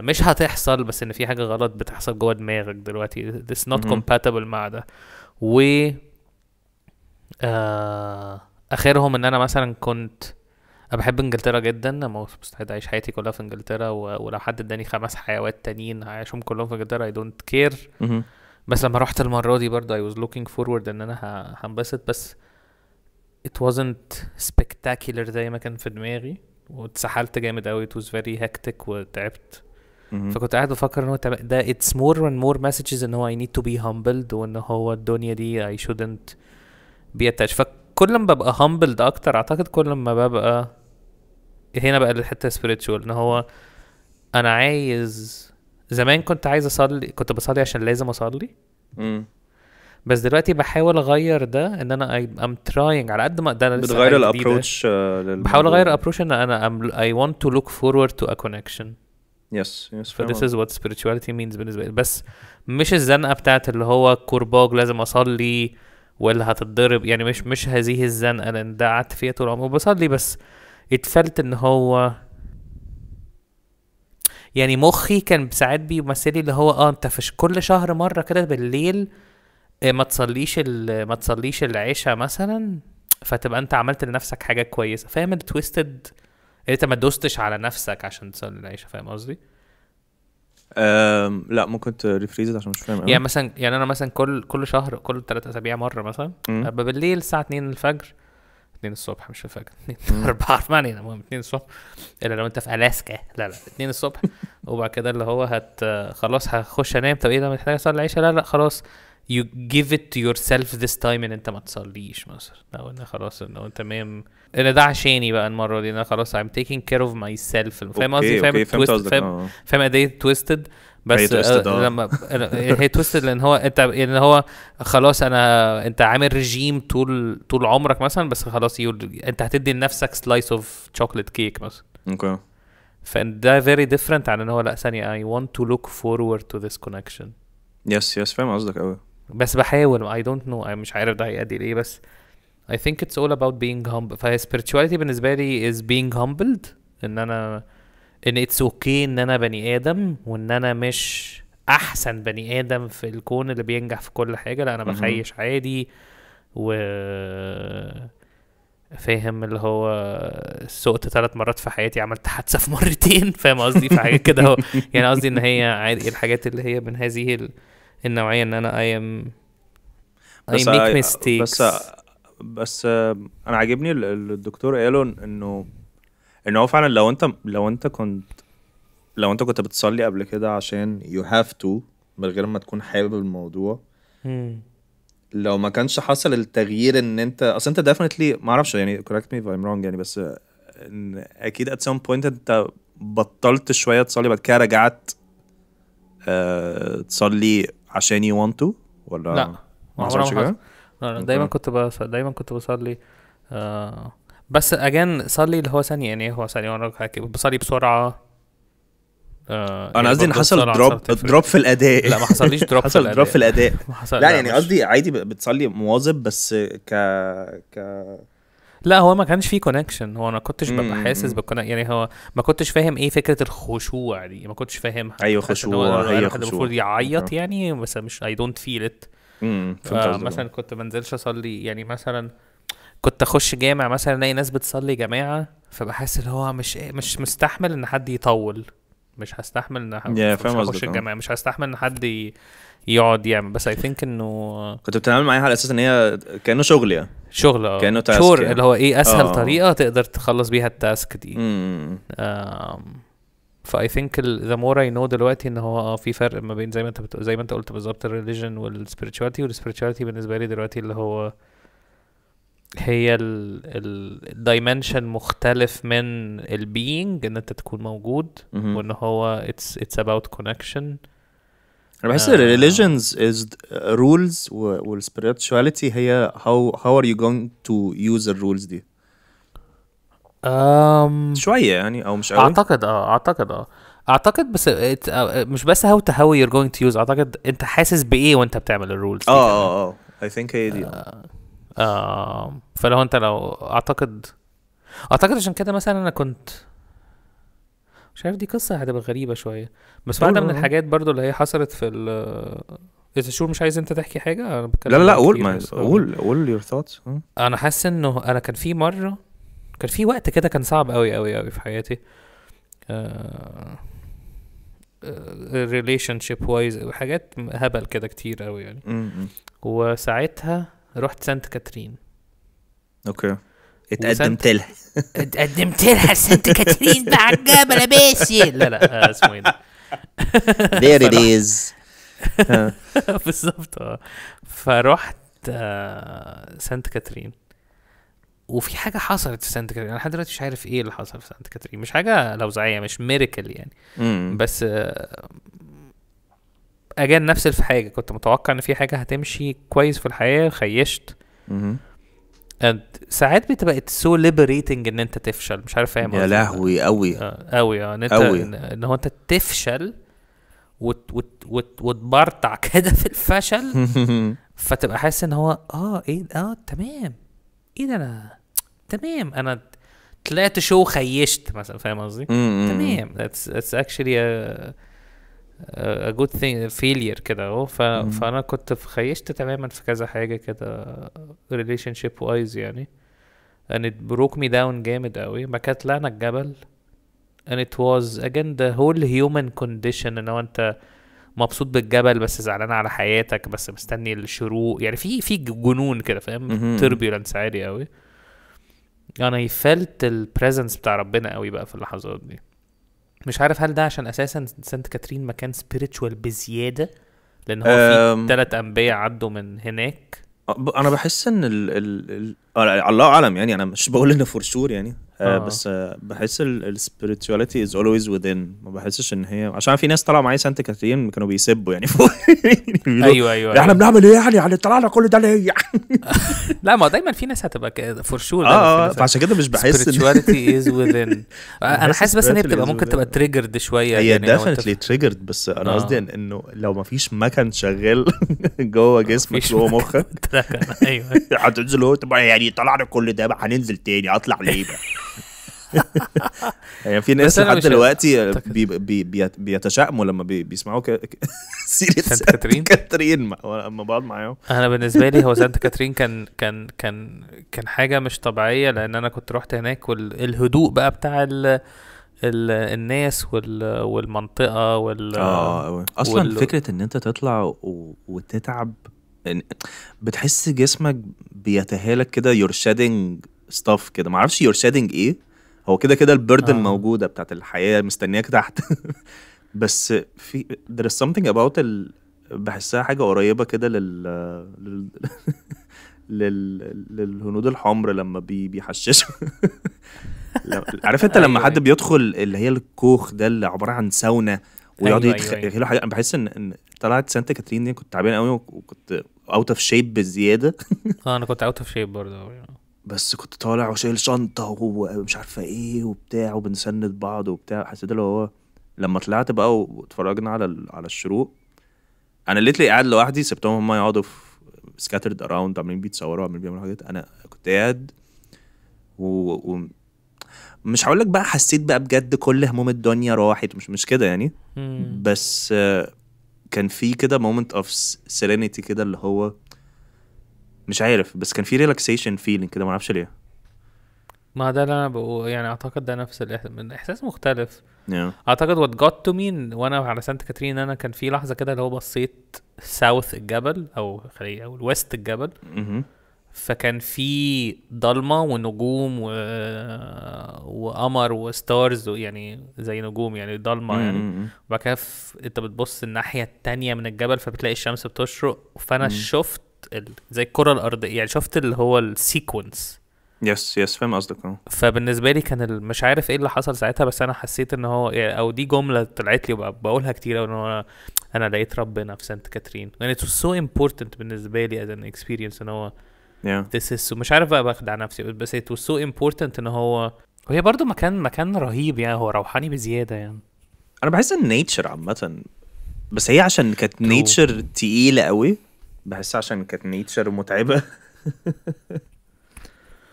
مش هتحصل بس ان في حاجه غلط بتحصل جوه دماغك دلوقتي this not compatible مع ده و آه اخرهم ان انا مثلا كنت بحب انجلترا جدا انا مستعد اعيش حياتي كلها في انجلترا ولو حد اداني خمس حيوات تانيين هعيشهم كلهم في انجلترا اي دونت كير بس لما رحت المره دي برضه اي واز لوكينج فورورد ان انا هنبسط بس it wasn't spectacular زي ما كان في دماغي واتسحلت جامد قوي it was very hectic وتعبت فكنت قاعد بفكر ان هو ده اتس مور and مور مسجز ان هو اي نيد تو بي humbled وان هو الدنيا دي اي shouldn't be attached فكل ما ببقى humbled اكتر اعتقد كل ما ببقى هنا بقى الحته spiritual ان هو انا عايز زمان كنت عايز اصلي كنت بصلي عشان لازم اصلي امم بس دلوقتي بحاول اغير ده ان انا ام تراينج على قد ما اقدر بتغير الابروتش آه، بحاول اغير الابروتش ان انا اي ونت تو لوك فورورد تو ا كونكشن يس يس فذس از وات سبيريتشواليتي مينز بالنسبه لي بس مش الزنقه بتاعت اللي هو كورباج لازم اصلي ولا هتتضرب يعني مش مش هذه الزنقه لان ده قعدت فيها طول عمري بصلي بس اتفلت ان هو يعني مخي كان ساعات بيمثلي اللي هو اه انت في كل شهر مره كده بالليل آه، ما تصليش ما تصليش العشاء مثلا فتبقى انت عملت لنفسك حاجه كويسه فاهم التويستد إيه، انت ما دوستش على نفسك عشان تصلي العيشه فاهم قصدي؟ لا ممكن تريفريز عشان مش فاهم يعني مثلا يعني انا مثلا كل كل شهر كل ثلاث اسابيع مره مثلا ابقى بالليل الساعه 2 الفجر 2 الصبح مش الفجر 2 4 ما علينا المهم 2 الصبح الا لو انت في الاسكا لا لا 2 الصبح وبعد كده اللي هو هت خلاص هخش انام طب ايه ده محتاج اصلي العيشه لا لا خلاص يو give it to يور سيلف ذيس تايم ان انت ما تصليش مثلا لو انا خلاص لو تمام ان ده عشاني بقى المره دي انا خلاص I'm taking care of myself فاهم قصدي فاهم تويست آه. فاهم قد ايه تويستد بس آه، آه. لما هي تويستد لان هو انت ان هو خلاص انا انت عامل ريجيم طول طول عمرك مثلا بس خلاص انت هتدي لنفسك سلايس اوف شوكليت كيك مثلا اوكي فده فيري ديفرنت عن ان هو لا ثانيه اي ونت تو لوك فورورد تو ذيس كونكشن يس يس فاهم قصدك قوي بس بحاول اي دونت نو مش عارف ده هيأدي لايه بس I think it's all about being humble فهي spirituality بالنسبة لي is being humbled ان انا ان it's okay ان انا بني ادم وان انا مش احسن بني ادم في الكون اللي بينجح في كل حاجة لا انا بخيش عادي و فاهم اللي هو سقت ثلاث مرات في حياتي عملت حادثه في مرتين فاهم قصدي في حاجات كده يعني قصدي ان هي عادي الحاجات اللي هي من هذه ال... النوعيه ان انا اي ام اي ميك ميستيكس بس بس آه، انا عاجبني الدكتور ايلون انه انه هو فعلا لو انت لو انت كنت لو انت كنت بتصلي قبل كده عشان يو هاف تو من غير ما تكون حابب الموضوع لو ما كانش حصل التغيير ان انت اصل انت ديفنتلي ما اعرفش يعني كوركت مي if I'm wrong يعني بس آه، ان اكيد ات سام بوينت انت بطلت شويه تصلي بعد كده رجعت أه تصلي عشان يو وانت تو ولا لا ما عمرها لا لا دايما كنت دايما كنت بصلي آه بس اجان صلي اللي هو ثانيه يعني هو ثانيه وانا بصلي بسرعه آه يعني انا قصدي ان حصل دروب دروب في الاداء لا ما حصليش دروب حصل دروب في الاداء لا يعني قصدي عادي بتصلي مواظب بس ك ك لا هو ما كانش فيه كونكشن هو انا كنتش ببقى حاسس بالكون يعني هو ما كنتش فاهم ايه فكره الخشوع دي ما كنتش فاهمها ايوه خشوع ايوه خشوع المفروض يعيط أيوة. يعني بس مش اي دونت فيل ات مثلا كنت بنزلش اصلي يعني مثلا كنت اخش جامع مثلا الاقي ناس بتصلي جماعه فبحس ان هو مش مش مستحمل ان حد يطول مش هستحمل ان حد yeah, مش هخش آه. الجامع مش هستحمل ان حد يقعد يعمل يعني. بس اي ثينك انه كنت بتتعامل معاها على اساس ان هي كانه شغل يعني شغل آه، كانه تاسك شور يعني. اللي هو ايه اسهل أوه. طريقه تقدر تخلص بيها التاسك دي فاي ثينك ذا مور اي نو دلوقتي ان هو اه في فرق ما بين زي ما انت بت... زي ما انت قلت بالظبط الريليجن والسبيريتشواليتي والسبيريتشواليتي بالنسبه لي دلوقتي اللي هو هي الدايمنشن مختلف من البينج ان انت تكون موجود وان هو اتس اتس اباوت كونكشن انا بحس الريليجنز از رولز والسبيريتشواليتي هي هاو هاو ار يو جوينج تو يوز الرولز دي أم شويه يعني او مش قوي اعتقد اه اعتقد اه اعتقد بس آه، مش بس هاو تو هاو يور جوينج تو يوز اعتقد انت حاسس بايه وانت بتعمل الرولز آه،, اه اه اه اي ثينك هي دي آه فلو انت لو اعتقد اعتقد عشان كده مثلا انا كنت مش عارف دي قصه هتبقى غريبه شويه بس طيب، واحده من آه. الحاجات برضو اللي هي حصلت في اذا شور مش عايز انت تحكي حاجه انا بتكلم لا لا لا قول ما قول قول يور ثوتس انا حاسس انه انا كان في مره كان في وقت كده كان صعب قوي قوي قوي في حياتي ريليشن شيب وايز حاجات هبل كده كتير قوي يعني وساعتها رحت سانت كاترين اوكي okay. اتقدمت لها اتقدمت لها سانت كاترين بقى يا باشي لا لا آه، اسمه ايه ده؟ بالظبط اه فرحت آه، سانت كاترين وفي حاجه حصلت في سانت كاترين انا لحد دلوقتي مش عارف ايه اللي حصل في سانت كاترين مش حاجه لوزعيه مش ميريكل يعني مم. بس آه، اجان نفس في حاجه كنت متوقع ان في حاجه هتمشي كويس في الحياه خيشت مم. ساعات بتبقى سو ليبريتنج ان انت تفشل مش عارف فاهم يا لهوي قوي قوي آه،, اه ان انت أوي. ان هو انت تفشل وت وت وت وتبرطع كده في الفشل فتبقى حاسس ان هو اه ايه اه تمام ايه ده انا تمام انا طلعت شو خيشت مثلا فاهم قصدي؟ تمام اتس اكشلي a good thing failure كده اهو فانا كنت خيشت تماما في كذا حاجه كده ريليشن شيب وايز يعني and it broke me down جامد قوي ما كانت طلعنا الجبل and it was again the whole human condition ان هو انت مبسوط بالجبل بس زعلان على حياتك بس مستني الشروق يعني في في جنون كده فاهم تربيولنس عالي قوي انا يعني فلت البريزنس بتاع ربنا قوي بقى في اللحظات دي مش عارف هل ده عشان اساسا سانت كاترين مكان سبيريتشوال بزياده لان هو في ثلاث انبياء عدوا من هناك انا بحس ان ال ال ال الله اعلم يعني انا مش بقول ان فور شور يعني آه،, آه. بس آه، بحس السبيريتواليتي از اولويز وذين ما بحسش ان هي عشان في ناس طلعوا معايا سانت كاترين كانوا بيسبوا يعني فوق ايوه ايوه, يعني أيوة. احنا بنعمل ايه يعني يعني طلعنا كل ده ليه لا ما دايما في ناس هتبقى كده فور شور اه, آه، فعشان كده مش بحس spirituality از وذين انا حاسس بس ان هي بتبقى ممكن تبقى تريجرد شويه هي ديفنتلي تريجرد بس انا قصدي انه لو ما فيش مكن شغال جوه جسمك جوه مخك ايوه هتنزل هو يعني طلعنا كل ده هننزل تاني اطلع ليه يعني في ناس لحد دلوقتي بي بي بيتشائموا لما بي بيسمعوا ك... سيره سانت كاترين كاترين لما بقعد معاهم انا بالنسبه لي هو سانت كاترين كان كان كان كان حاجه مش طبيعيه لان انا كنت رحت هناك والهدوء بقى بتاع ال... ال... الناس وال... والمنطقه وال اه اصلا وال... فكره ان انت تطلع و... وتتعب بتحس جسمك بيتهالك كده يور شادنج ستاف كده معرفش يور شادنج ايه هو كده كده البردن آه. موجوده بتاعت الحياه مستنياك تحت بس في there is something about ال... بحسها حاجه قريبه كده لل, لل... لل... للهنود الحمر لما بي... بيحششوا عارف انت لما أيوة، حد أيوة. بيدخل اللي هي الكوخ ده اللي عباره عن ساونا ويقعدوا أيوة يتخيلوا أيوة. أيوة. حاجه بحس ان, إن طلعت سانتا كاترين دي كنت تعبان قوي وكنت اوت اوف شيب بزياده اه انا كنت اوت اوف شيب برضه بس كنت طالع وشايل شنطه ومش عارفه ايه وبتاع وبنسند بعض وبتاع حسيت اللي هو لما طلعت بقى واتفرجنا على ال... على الشروق انا ليتلي قاعد لوحدي سبتهم هم يقعدوا في سكاترد اراوند عاملين بيتصوروا عاملين بيعملوا حاجات انا كنت قاعد و... و... مش هقول لك بقى حسيت بقى بجد كل هموم الدنيا راحت مش مش كده يعني مم. بس كان في كده مومنت اوف سيرينيتي كده اللي هو مش عارف بس كان في ريلاكسيشن فيلينج كده ما اعرفش ليه ما ده اللي انا بقول يعني اعتقد ده نفس الاحساس مختلف yeah. اعتقد وات جوت تو مين وانا على سانت كاترين انا كان في لحظه كده اللي هو بصيت ساوث الجبل او خلي او الويست الجبل mm-hmm. فكان في ضلمه ونجوم و... وقمر وستارز يعني زي نجوم يعني ضلمه يعني وبعد كده انت بتبص الناحيه التانية من الجبل فبتلاقي الشمس بتشرق فانا mm-hmm. شفت زي الكره الارضيه يعني شفت اللي هو السيكونس يس يس فاهم قصدك اه فبالنسبه لي كان مش عارف ايه اللي حصل ساعتها بس انا حسيت ان هو يعني، او دي جمله طلعت لي بقولها كتير قوي ان هو انا لقيت ربنا في سانت كاترين يعني اتس سو امبورتنت بالنسبه لي از ان اكسبيرينس ان هو yeah. so مش عارف بقى باخد على نفسي بس it was so ان هو وهي برضه مكان مكان رهيب يعني هو روحاني بزياده يعني انا بحس ان نيتشر عامه بس هي عشان كانت نيتشر تقيله قوي بحس عشان كانت نيتشر متعبه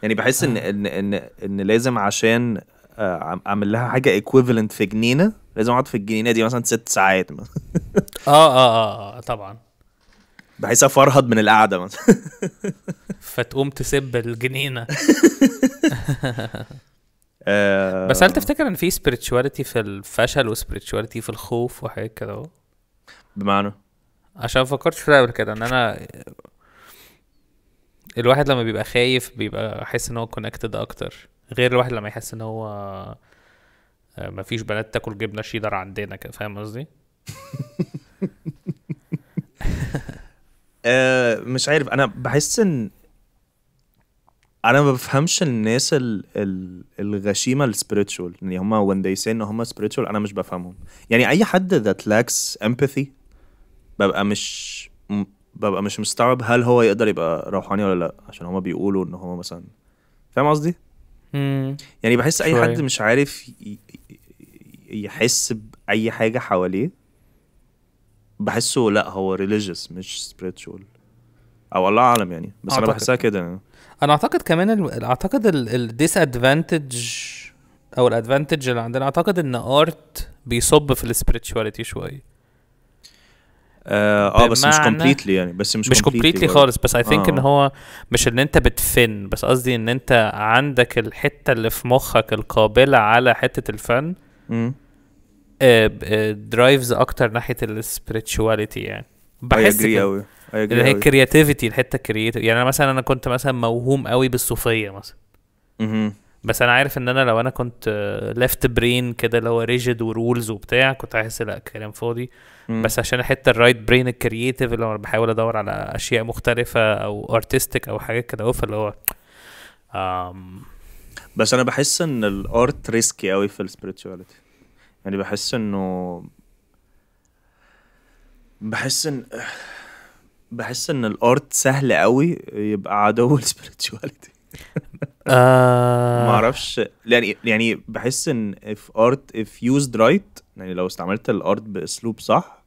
يعني بحس ان ان ان, إن لازم عشان آه، اعمل لها حاجه ايكويفالنت في جنينه لازم اقعد في الجنينه دي مثلا ست ساعات آه،, اه اه اه طبعا بحس افرهد من القعده مثلا فتقوم تسب الجنينه آه. بس هل تفتكر ان في سبيريتشواليتي في الفشل وسبيريتشواليتي في الخوف وحاجات كده بمعنى عشان فكرتش في ده قبل كده ان انا الواحد لما بيبقى خايف بيبقى حاسس ان هو كونكتد اكتر غير الواحد لما يحس ان هو آه، مفيش بنات تاكل جبنه شيدر عندنا كده فاهم قصدي آه، مش عارف انا بحس ان انا ما بفهمش الناس ال ال الغشيمه السبريتشوال يعني هم when they say ان هم spiritual انا مش بفهمهم يعني اي حد that lacks empathy ببقى مش ببقى مش مستوعب هل هو يقدر يبقى روحاني ولا لا عشان هما بيقولوا ان هو مثلا فاهم قصدي يعني بحس اي حد مش عارف يحس باي حاجه حواليه بحسه لا هو ريليجيوس مش spiritual او الله اعلم يعني بس أعتقد. انا بحسها كده يعني. انا اعتقد كمان اعتقد الديس ادفانتج او الادفانتج اللي عندنا اعتقد ان ارت بيصب في السبريتشواليتي شويه آه،, اه, بس مش كومبليتلي يعني بس مش مش كومبليتلي خالص بس اي ثينك آه. ان هو مش ان انت بتفن بس قصدي ان انت عندك الحته اللي في مخك القابله على حته الفن درايفز آه، آه، اكتر ناحيه السبريتشواليتي يعني بحس قوي اللي هي الكرياتيفيتي الحته الكرياتيف يعني انا مثلا انا كنت مثلا موهوم قوي بالصوفيه مثلا بس انا عارف ان انا لو انا كنت ليفت برين كده اللي هو ريجيد ورولز وبتاع كنت هحس لا كلام فاضي مم. بس عشان الحته الرايت برين الكرييتيف اللي هو بحاول ادور على اشياء مختلفه او ارتستيك او حاجات كده اهو فاللي هو آم... بس انا بحس ان الارت ريسكي قوي في السبirituality يعني بحس انه بحس ان بحس ان الارت سهل قوي يبقى عدو السبirituality آه. ما اعرفش يعني يعني بحس ان if art if used right يعني لو استعملت الارت باسلوب صح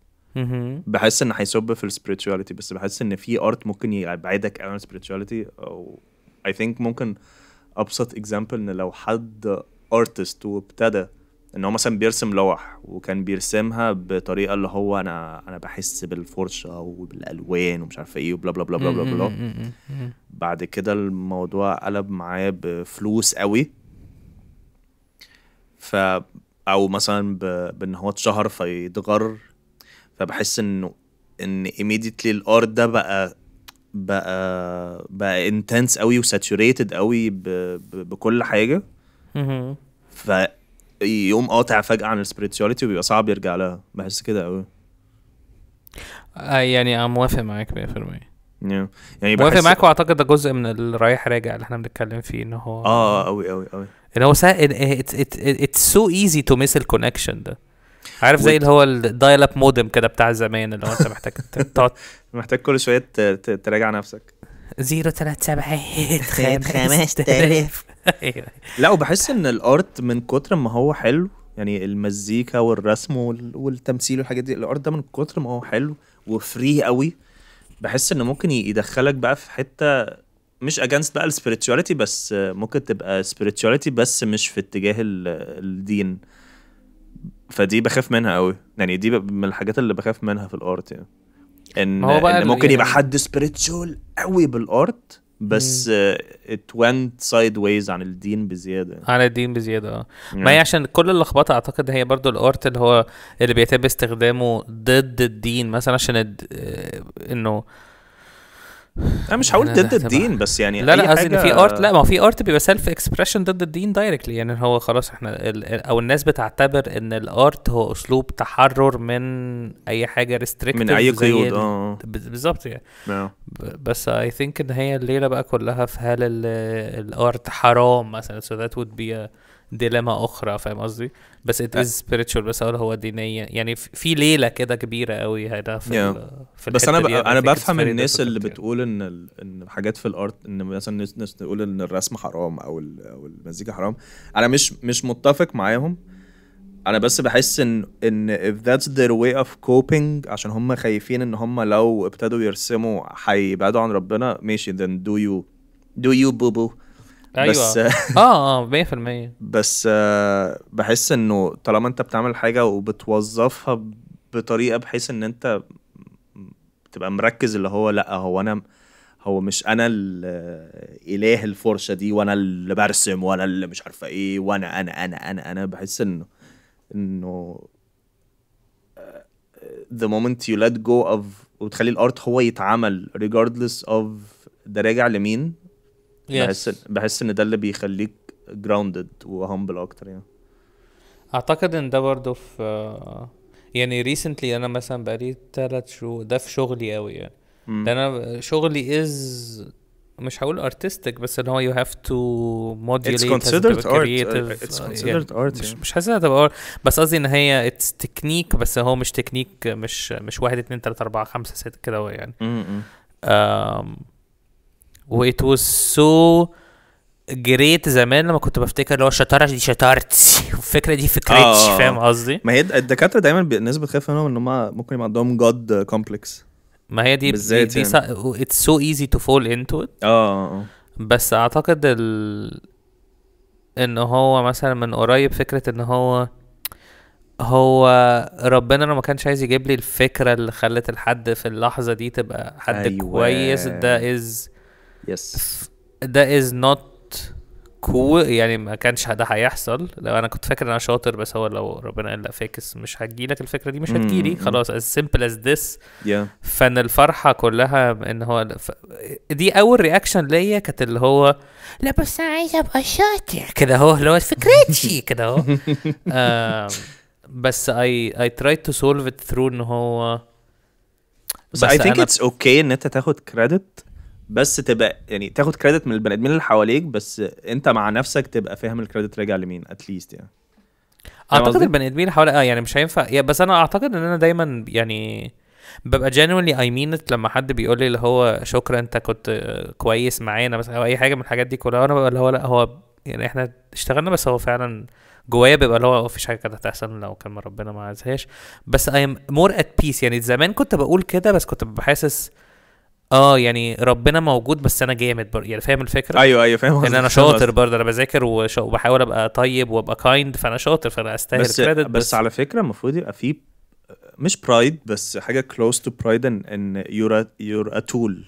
بحس ان هيصب في السبirituality بس بحس ان في ارت ممكن يبعدك عن السبirituality او I think ممكن ابسط example ان لو حد ارتست وابتدى ان هو مثلا بيرسم لوح وكان بيرسمها بطريقه اللي هو انا انا بحس بالفرشه وبالالوان ومش عارفه ايه وبلا بلا بلا بلا بلا, بلا. بعد كده الموضوع قلب معاه بفلوس قوي ف او مثلا ب... بان هو اتشهر فيتغر فبحس انه ان immediately الار ده بقى بقى بقى انتنس قوي وساتوريتد قوي ب... ب... بكل حاجه ف يقوم قاطع فجأة عن السبريتشواليتي وبيبقى صعب يرجع لها بحس كده قوي آه، يعني انا موافق معاك 100% يعني يعني موافق معاك واعتقد ده جزء من الرايح راجع اللي احنا بنتكلم فيه ان هو اه قوي آه، قوي قوي ان هو سهل اتس سو ايزي تو ميس الكونكشن ده عارف زي اللي هو الدايل اب مودم كده بتاع زمان اللي هو انت محتاج تقعد محتاج كل شويه تراجع نفسك 037 خمس 5000 لا وبحس ان الارت من كتر ما هو حلو يعني المزيكا والرسم والتمثيل والحاجات دي الارت ده من كتر ما هو حلو وفري قوي بحس ان ممكن يدخلك بقى في حته مش اجانست بقى السبيريتشواليتي بس ممكن تبقى سبيريتشواليتي بس مش في اتجاه الدين فدي بخاف منها قوي يعني دي من الحاجات اللي بخاف منها في الارت يعني ان, هو بقى إن ممكن يعني... يبقى حد سبيريتشوال قوي بالارت بس ات ونت سايد ويز عن الدين بزياده عن الدين بزياده اه ما هي عشان كل اللخبطه اعتقد هي برضو الارت اللي هو اللي بيتم استخدامه ضد الدين مثلا عشان آه، انه انا مش هقول ضد الدين بس يعني لا لا قصدي حاجة... في ارت لا ما هو في ارت بيبقى سيلف اكسبريشن ضد الدين دايركتلي يعني هو خلاص احنا ال... او الناس بتعتبر ان الارت هو اسلوب تحرر من اي حاجه ريستريكتد من اي قيود اه بالظبط يعني نعم. بس اي ثينك ان هي الليله بقى كلها في هل الارت حرام مثلا سو ذات وود بي ديليما اخرى فاهم قصدي بس ات از سبيريتشوال بس هو دينيا يعني في ليله كده كبيره قوي هنا في, yeah. في بس انا ب... انا بفهم الناس اللي يعني. بتقول ان ان حاجات في الارت ان مثلا ناس تقول ان الرسم حرام او او المزيكا حرام انا مش مش متفق معاهم انا بس بحس ان ان if that's their way of coping عشان هم خايفين ان هم لو ابتدوا يرسموا هيبعدوا عن ربنا ماشي then do you do you boo boo ايوه اه اه 100% بس آه بحس انه طالما انت بتعمل حاجه وبتوظفها بطريقه بحيث ان انت تبقى مركز اللي هو لا هو انا هو مش انا اله الفرشه دي وانا اللي برسم وانا اللي مش عارفه ايه وانا انا انا انا انا بحس انه انه آه، the moment you let go of وتخلي الارت هو يتعمل regardless of ده راجع لمين yes. بحس بحس ان ده اللي بيخليك جراوندد وهامبل اكتر يعني اعتقد ان ده برضه في آه، يعني ريسنتلي انا مثلا بقالي ثلاث شهور ده في شغلي قوي يعني ده انا شغلي از مش هقول artistic بس ان هو يو هاف تو modulate it's considered art it's considered yeah. art مش, مش حاسس انها تبقى بس قصدي ان هي اتس تكنيك بس هو مش تكنيك مش مش واحد اتنين تلاته اربعه خمسه سته كده يعني mm um, وات واز سو جريت زمان لما كنت بفتكر اللي هو الشطاره دي شطارتي الفكره دي فكرتش آه،, آه،, آه. فاهم قصدي؟ ما هي الدكاتره دايما الناس بتخاف منهم ان هم ممكن يبقى عندهم جاد كومبلكس ما هي دي بالذات اتس سو ايزي تو فول انتو ات اه بس اعتقد ال... ان هو مثلا من قريب فكره ان هو هو ربنا لو ما كانش عايز يجيب لي الفكره اللي خلت الحد في اللحظه دي تبقى حد أيوة. كويس ده از يس ده از نوت كول يعني ما كانش ده هيحصل لو انا كنت فاكر ان انا شاطر بس هو لو ربنا قال لا فاكس مش هتجيلك الفكره دي مش هتجيلي خلاص as simple as this yeah. فانا الفرحه كلها ان هو ف... دي اول رياكشن ليا كانت اللي هو لا بس انا عايز ابقى شاطر كده هو اللي هو فكرتي كده هو بس اي اي تراي تو سولف ات ثرو ان هو بس اي ثينك اتس اوكي ان انت تاخد كريدت بس تبقى يعني تاخد كريدت من البني ادمين اللي حواليك بس انت مع نفسك تبقى فاهم الكريدت راجع لمين اتليست يعني اعتقد البني ادمين حواليك اه يعني مش هينفع بس انا اعتقد ان انا دايما يعني ببقى genuinely اي مين لما حد بيقول لي اللي هو شكرا انت كنت كويس معانا مثلا او اي حاجه من الحاجات دي كلها انا ببقى اللي هو لا هو يعني احنا اشتغلنا بس هو فعلا جوايا بيبقى اللي هو مفيش حاجه كانت هتحصل لو كان ربنا ما عايزهاش بس اي ام مور ات بيس يعني زمان كنت بقول كده بس كنت بحاسس اه يعني ربنا موجود بس انا جامد برضه يعني فاهم الفكره ايوه ايوه فاهم ان انا شاطر برضه انا بذاكر وبحاول ابقى طيب وابقى كايند فانا شاطر فانا استاهل بس, بس, بس على فكره المفروض يبقى في مش برايد بس حاجه كلوز تو برايد ان يور يور اتول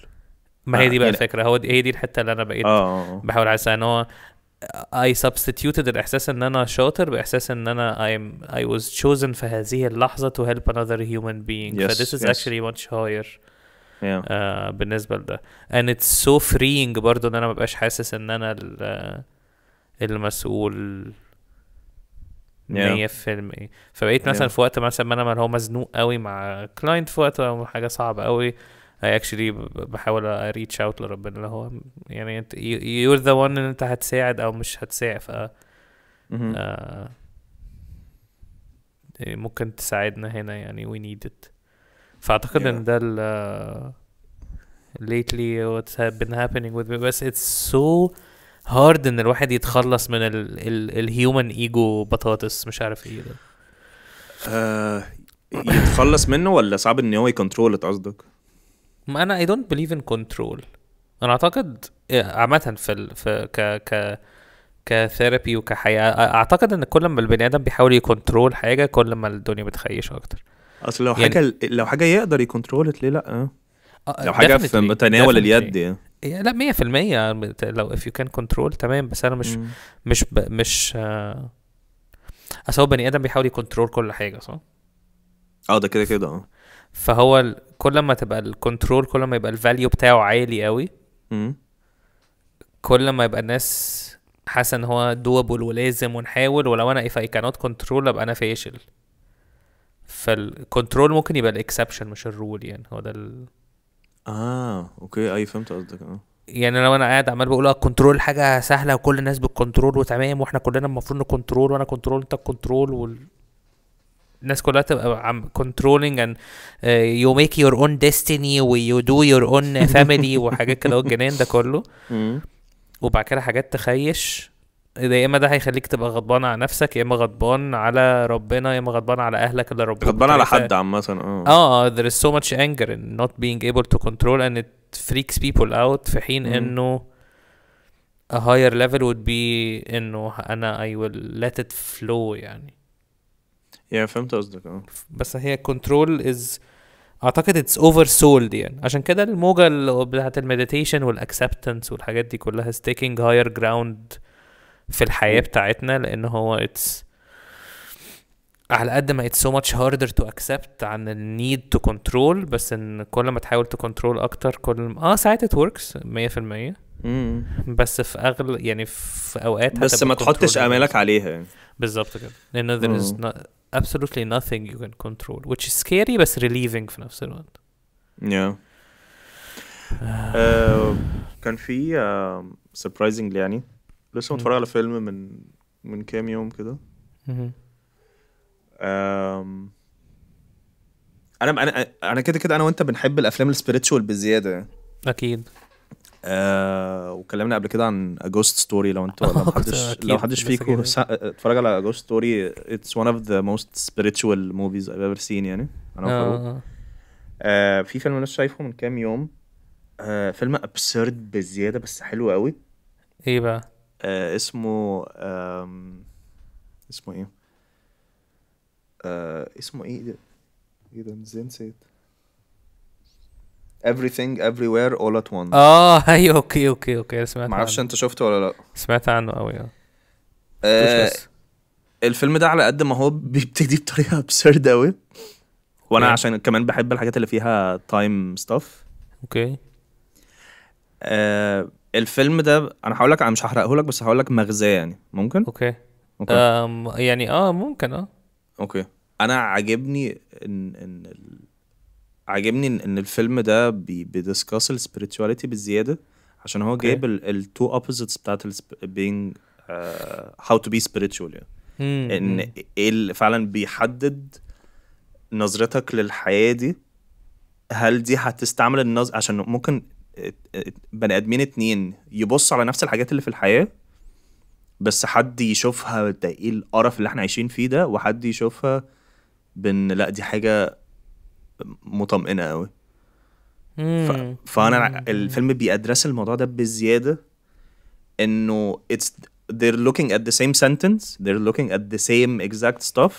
ما هي دي بقى يعني الفكره هو دي هي دي الحته اللي انا بقيت آه، آه، آه. بحاول احسها ان هو اي سبستيتيوتد الإحساس إن أنا شاطر بإحساس إن أنا ايم اي واز تشوزن في هذه اللحظة تو هيلب انذر هيومن بينج فذس از اكشلي ماتش هاير آه بالنسبه لده and it's so freeing برضه ان انا مبقاش حاسس ان انا المسؤول 100% yeah. فبقيت مثلا yeah. في وقت مثلا ما انا اللي هو مزنوق قوي مع كلاينت في وقت حاجه صعبه قوي I actually بحاول اريتش اوت لربنا اللي هو يعني انت you're the one ان انت هتساعد او مش هتساعد ف mm -hmm. آه ممكن تساعدنا هنا يعني we need it فاعتقد yeah. ان ده ال lately what's been happening with me بس it's so hard ان الواحد يتخلص من ال human ego بطاطس مش عارف ايه ده uh, يتخلص منه ولا صعب ان هو يكنترول قصدك؟ ما انا I don't believe in control انا اعتقد عامة في ال... في ك ك كثيرابي وكحياة اعتقد ان كل ما البني ادم بيحاول يكنترول حاجة كل ما الدنيا بتخيش اكتر اصل لو يعني حاجه لو حاجه يقدر يكونترول ليه لا آه، آه، آه، لو حاجه في متناول اليد يعني لا 100% لو اف يو كان كنترول تمام بس انا مش م. مش ب... مش اصل هو بني ادم بيحاول يكنترول كل حاجه صح؟ اه ده كده كده اه فهو كل ما تبقى الكنترول كل ما يبقى الفاليو بتاعه عالي قوي م. كل ما يبقى الناس حاسه ان هو دوبل ولازم ونحاول ولو انا اف اي كانوت كنترول ابقى انا فاشل فالكنترول ممكن يبقى الاكسبشن مش الرول يعني هو ده ال... اه اوكي اي فهمت قصدك اه يعني لو انا قاعد عمال بقول اه كنترول حاجه سهله وكل الناس بالكنترول وتمام واحنا كلنا المفروض نكنترول وانا كنترول انت كنترول وال... الناس كلها تبقى عم كنترولينج ان يو ميك يور اون ديستني ويو دو يور اون فاميلي وحاجات كده والجنان ده كله وبعد كده حاجات تخيش يا اما ده هيخليك تبقى غضبان على نفسك يا اما غضبان على ربنا يا اما غضبان على اهلك اللي ربنا غضبان على حد عامه آه. اه اه there is so much anger in not being able to control and it freaks people out في حين انه a higher level would be انه انا I will let it flow يعني يا yeah, فهمت قصدك اه بس هي control is اعتقد اتس اوفر سولد يعني عشان كده الموجه بتاعت المديتيشن والاكسبتنس والحاجات دي كلها از تيكينج هاير جراوند في الحياه بتاعتنا لان هو اتس على قد ما اتس سو ماتش هاردر تو اكسبت عن النيد تو كنترول بس ان كل ما تحاول تو كنترول اكتر كل ما اه ساعات ات وركس 100% بس في اغل يعني في اوقات بس ما تحطش امالك عليها يعني بالظبط كده لان there is not absolutely nothing you can control which is scary بس relieving في نفس الوقت yeah uh, كان في uh, surprisingly يعني لسه متفرج على فيلم من من كام يوم كده أم... انا انا انا كده كده انا وانت بنحب الافلام السبيريتشوال بزياده اكيد آه وكلمنا قبل كده عن اجوست ستوري لو انتوا لو محدش لو حدش فيكم اتفرج على اجوست ستوري اتس ون اوف ذا موست سبيريتشوال موفيز ايف ايفر سين يعني انا آه. آه في فيلم انا شايفه من كام يوم آه فيلم ابسيرد بزياده بس حلو قوي ايه بقى آه، اسمه اسمه ايه آه، اسمه ايه ده ايه ده ازاي نسيت everything everywhere all at once اه ايوه اوكي اوكي اوكي سمعت معرفش انت شفته ولا لا سمعت عنه قوي اه, آه، الفيلم ده على قد ما هو بيبتدي بطريقه ابسرد قوي وانا yeah. عشان كمان بحب الحاجات اللي فيها تايم ستاف اوكي الفيلم ده انا هقول لك انا مش هحرقه لك بس هقول لك مغزاه يعني ممكن اوكي اوكي أم يعني اه ممكن اه اوكي انا عاجبني ان ان ال... عاجبني ان, إن الفيلم ده بي... بيدسكاس السبيريتواليتي بالزياده عشان هو جايب التو اوبوزيتس بتاعت بينج هاو تو بي سبيريتشوال يعني ان ايه اللي فعلا بيحدد نظرتك للحياه دي هل دي هتستعمل النظر عشان ممكن بني ادمين اتنين يبص على نفس الحاجات اللي في الحياه بس حد يشوفها ده ايه القرف اللي احنا عايشين فيه ده وحد يشوفها بان لا دي حاجه مطمئنه قوي ف... فانا الفيلم بيأدرس الموضوع ده بزياده انه it's they're looking at the same sentence they're looking at the same exact stuff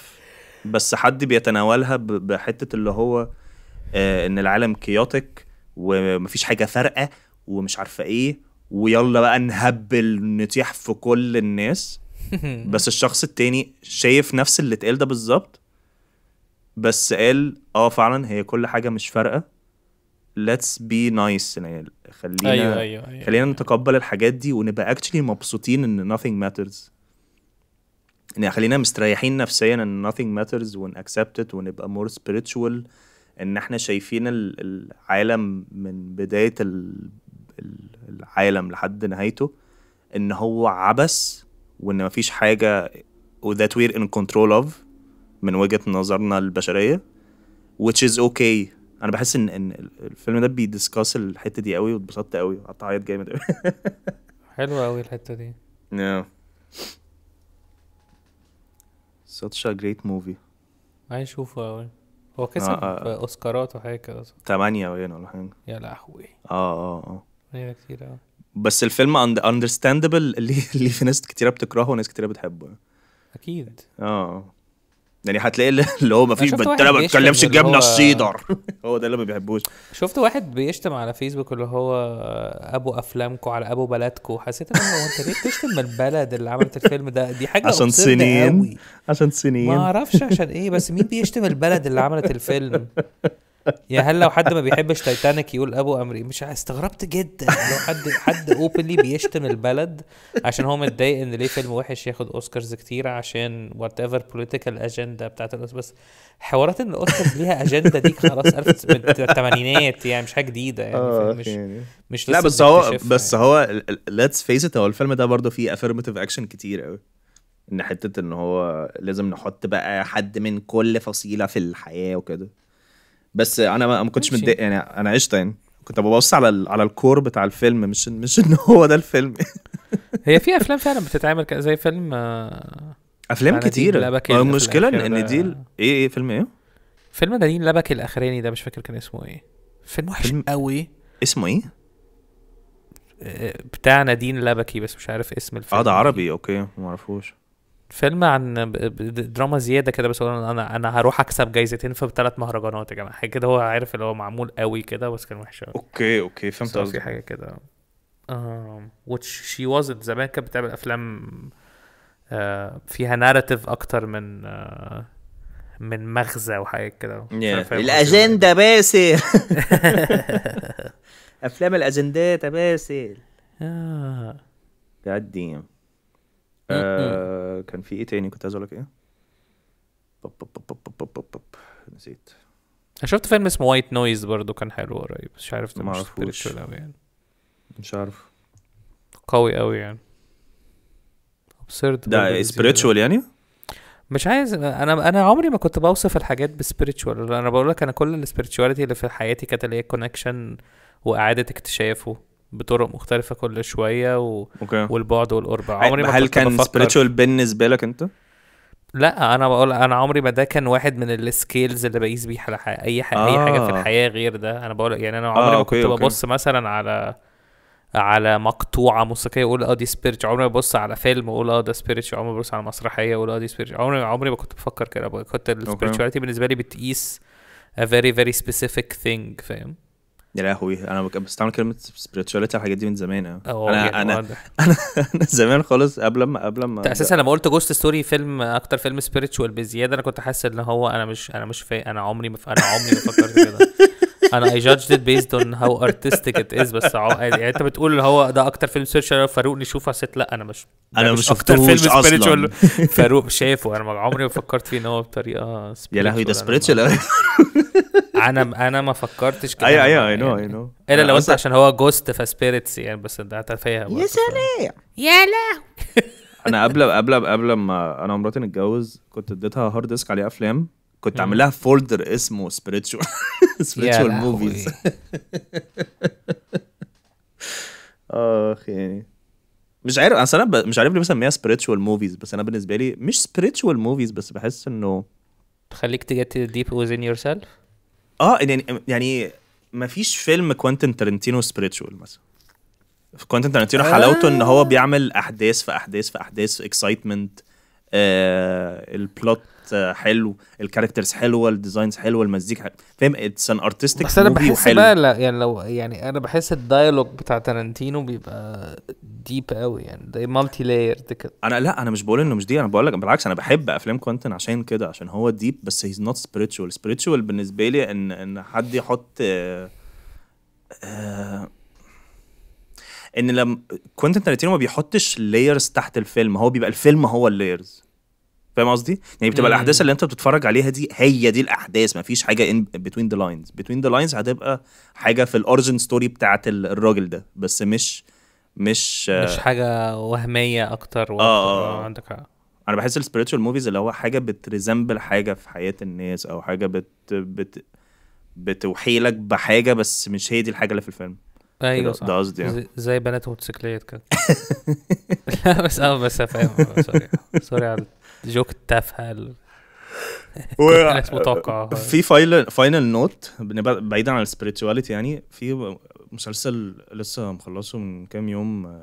بس حد بيتناولها بحته اللي هو آه، ان العالم كيوتك ومفيش حاجه فارقه ومش عارفه ايه ويلا بقى نهبل نطيح في كل الناس بس الشخص التاني شايف نفس اللي اتقال ده بالظبط بس قال اه فعلا هي كل حاجه مش فارقه ليتس بي نايس خلينا أيوة،, أيوة أيوة أيوة خلينا نتقبل الحاجات دي ونبقى اكشلي مبسوطين ان nothing matters يعني خلينا مستريحين نفسيا ان nothing matters ون accept it ونبقى more spiritual ان احنا شايفين العالم من بدايه العالم لحد نهايته ان هو عبث وان مفيش حاجه وذات وير ان كنترول اوف من وجهه نظرنا البشريه which is okay انا بحس ان ان الفيلم ده بيدسكاس الحته دي قوي واتبسطت قوي قعدت اعيط جامد قوي حلوه قوي الحته دي yeah such a great movie اشوفه قوي هو كسب آه،, آه،, آه اوسكارات وحاجه كده ثمانية باين ولا حاجه يا لهوي اه اه اه هي كتير بس الفيلم اندرستاندبل اللي اللي في ناس كتيره بتكرهه وناس كتيره بتحبه اكيد اه يعني هتلاقي اللي هو ما فيش انا ما بتكلمش الجبنه السيدر هو ده اللي ما بيحبوش شفت واحد بيشتم على فيسبوك اللي هو ابو افلامكو على ابو بلدكو حسيت ان هو انت ليه بتشتم البلد اللي عملت الفيلم ده دي حاجه عشان سنين قوي. عشان سنين ما اعرفش عشان ايه بس مين بيشتم البلد اللي عملت الفيلم يا يعني هل لو حد ما بيحبش تايتانيك يقول ابو امري مش استغربت جدا لو حد حد اوبنلي بيشتم البلد عشان هو متضايق ان ليه فيلم وحش ياخد اوسكارز كتير عشان وات ايفر بوليتيكال اجنده بتاعت الاوسكارز بس حوارات ان الاوسكارز ليها اجنده دي خلاص الف من الثمانينات يعني مش حاجه جديده يعني آه، مش مش لا بس هو بس يعني. هو ليتس فيس ات هو الفيلم ده برضه فيه افيرمتيف اكشن كتير قوي ان حته ان هو لازم نحط بقى حد من كل فصيله في الحياه وكده بس انا ما كنتش متضايق يعني انا عشت يعني كنت ببص على على الكور بتاع الفيلم مش مش ان هو ده الفيلم هي في افلام فعلا بتتعمل زي فيلم آه، افلام كتير المشكله ان آه. دي ايه ايه فيلم ايه فيلم دليل لبك الاخراني ده مش فاكر كان اسمه ايه فيلم وحش فيلم... قوي اسمه ايه آه، بتاع نادين لبكي بس مش عارف اسم الفيلم اه ده عربي اوكي ما اعرفوش فيلم عن دراما زياده كده بس انا انا هروح اكسب جايزتين في ثلاث مهرجانات يا جماعه حاجه كده هو عارف اللي هو معمول قوي كده بس كان وحش اوكي اوكي فهمت قصدك حاجه كده اه which she زمان كانت بتعمل افلام آه، فيها ناراتيف اكتر من آه، من مغزى وحاجات كده إيه. الاجنده باسل افلام الاجندات يا باسل يا قديم آه، كان في ايه تاني كنت عايز اقول لك ايه بب بب بب نسيت انا شفت فيلم اسمه وايت نويز برضه كان حلو قريب مش عارف ما قوي يعني مش عارف قوي قوي يعني ابسرد ده سبيريتشوال يعني مش عايز انا انا عمري ما كنت بوصف الحاجات بسبيريتشوال انا بقول لك انا كل السبيريتشواليتي اللي في حياتي كانت اللي هي كونكشن واعاده اكتشافه بطرق مختلفه كل شويه و... أوكي. والبعد والقرب عمري ما هل كان سبيريتشوال بالنسبه لك انت؟ لا انا بقول انا عمري ما ده كان واحد من السكيلز اللي بقيس بيه على حاجة. اي حاجه آه. اي حاجه في آه. الحياه غير ده انا بقول يعني انا عمري آه، ما كنت أوكي. ببص مثلا على على مقطوعه موسيقيه اقول اه دي سبيرتش عمري ما ببص على فيلم اقول اه ده سبيرتش عمري ما ببص على مسرحيه اقول اه دي سبيرتش عمري عمري ما كنت بفكر كده كنت السبيرتشواليتي بالنسبه لي بتقيس a very very specific thing فاهم يا لهوي انا بستعمل كلمه سبيريتشواليتي الحاجات دي من زمان آه. آه، انا أنا, انا زمان خالص قبل ما قبل ما انت اساسا لما قلت جوست ستوري فيلم اكتر فيلم سبيريتشوال بزياده انا كنت حاسس ان هو انا مش انا مش فاهم انا عمري ما انا عمري ما فكرت كده انا اي جادجد بيزد اون هاو ارتستيك ات از بس يعني انت بتقول ان هو ده اكتر فيلم سبيريتشوال فاروق نشوفه حسيت لا انا مش انا مش, اكتر فيلم سبيريتشوال فاروق شافه انا عمري ما فكرت فيه ان هو بطريقه يا لهوي ده سبيريتشوال انا انا ما فكرتش كده ايوه ايوه اي نو اي نو الا لو انت عشان هو جوست فسبيريتس يعني بس ده تفاهه يا سلام يا لهوي انا قبل قبل قبل ما انا ومراتي نتجوز كنت اديتها هارد ديسك عليه افلام كنت عامل لها فولدر اسمه سبيريتشوال سبيريتشوال موفيز اخ يعني مش عارف اصل انا ب... مش عارف ليه بسميها سبيريتشوال موفيز بس انا بالنسبه لي مش سبيريتشوال موفيز بس بحس انه تخليك تجت ديب وذين يور سيلف اه يعني يعني ما فيش فيلم كوانتن ترنتينو سبريتشوال مثلا في كوانتن تارنتينو آه. حلاوته ان هو آه. بيعمل احداث في احداث في احداث اكسايتمنت آه، البلوت حلو الكاركترز حلوه الديزاينز حلوه المزيكا فاهم اتس ان ارتستيك بس انا بحس بقى لا يعني لو يعني انا بحس الدايلوج بتاع تارانتينو بيبقى ديب قوي يعني ده مالتي لاير كده انا لا انا مش بقول انه مش دي انا بقول لك بالعكس انا بحب افلام كوانتن عشان كده عشان هو ديب بس هيز نوت سبيريتشوال سبيريتشوال بالنسبه لي ان ان حد يحط آه آه ان لما كوانتن تارانتينو ما بيحطش لايرز تحت الفيلم هو بيبقى الفيلم هو اللايرز فاهم قصدي؟ يعني بتبقى الاحداث اللي انت بتتفرج عليها دي هي دي الاحداث مفيش حاجه ان بتوين ذا لاينز بتوين ذا لاينز هتبقى حاجه في الاوريجن ستوري بتاعه الراجل ده بس مش مش مش حاجه وهميه اكتر آه. آه،, آه. عندك حق انا بحس السبيريتشوال موفيز اللي هو حاجه بتريزمبل حاجه في حياه الناس او حاجه بت بت بتوحي لك بحاجه بس مش هي دي الحاجه اللي في الفيلم ايوه صح ده قصدي يعني. زي بنات موتوسيكليات كده لا بس اه بس فاهم سوري سوري على جوك تافهه و... متوقع في فاينل فاينل نوت بعيدا عن السبirituality يعني في مسلسل لسه مخلصه من كام يوم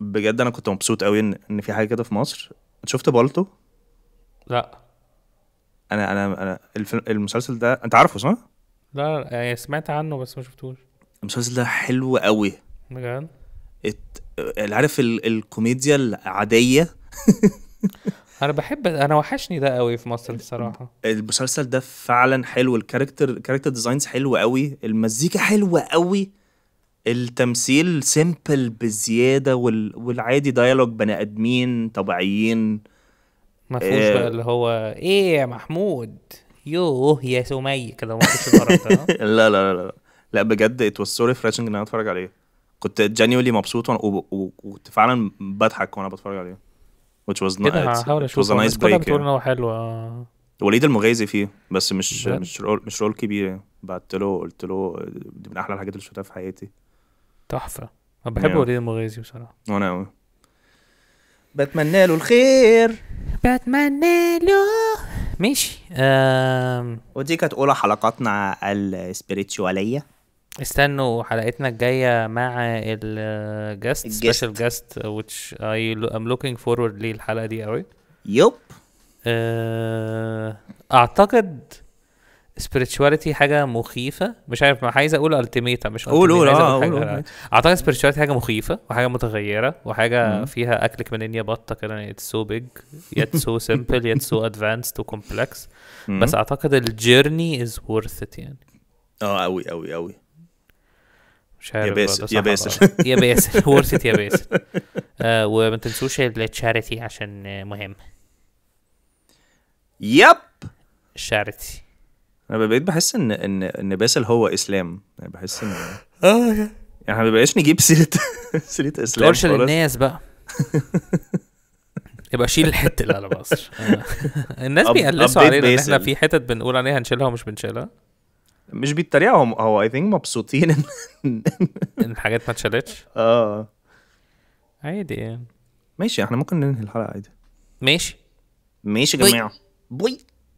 بجد انا كنت مبسوط قوي ان في حاجه كده في مصر شفت بالتو لا انا انا انا المسلسل ده انت عارفه صح لا يعني سمعت عنه بس ما شفتوش المسلسل ده حلو قوي بجد عارف الكوميديا العاديه انا بحب انا وحشني ده قوي في مصر بصراحه المسلسل ده فعلا حلو الكاركتر كاركتر ديزاينز حلو قوي المزيكا حلوه قوي التمثيل سيمبل بزياده وال... والعادي ديالوج بني ادمين طبيعيين ما فيهوش إيه. بقى آه. اللي هو ايه يا محمود يوه يا سمي كده ما كنتش لا لا لا لا لا بجد ات واز سوري فريشنج ان انا اتفرج عليه كنت جينيولي مبسوط وكنت فعلا بضحك وانا بتفرج عليه which was كده هحاول اشوفه nice break يعني. بتقول ان هو حلو آه. وليد المغازي فيه بس مش مش رول مش رول كبير يعني بعت له قلت له دي من احلى الحاجات اللي شفتها في حياتي تحفه انا بحب وليد المغازي بصراحه وانا قوي بتمنى له الخير بتمنى له ماشي ودي كانت اولى حلقاتنا السبيريتشواليه استنوا حلقتنا الجاية مع الجاست سبيشال جاست which I am looking forward للحلقة دي قوي يب آه، اعتقد spirituality حاجة مخيفة مش عارف ما عايز اقول التيميتا مش قول قول اه اعتقد spirituality حاجة مخيفة وحاجة متغيرة وحاجة فيها اكلك من انيا بطة كده it's so big yet so simple yet so advanced و complex بس اعتقد الجيرني is worth it يعني اه قوي قوي قوي مش عارف باسل يا باسل ورثة يا باسل وما تنسوش التشاريتي عشان آه، مهم يب شاريتي انا بقيت بحس ان ان ان باسل هو اسلام يعني بحس ان اه يعني احنا ما بقاش نجيب سيره سيره اسلام تقولش للناس بقى يبقى شيل الحته اللي على مصر الناس بيقلصوا علينا ان احنا في حتت بنقول عليها هنشيلها ومش بنشيلها مش بيتريقوا هم هو اي ثينك مبسوطين ان ان الحاجات ما اتشالتش اه عادي يعني ماشي احنا ممكن ننهي الحلقه عادي ماشي ماشي يا جماعه بوي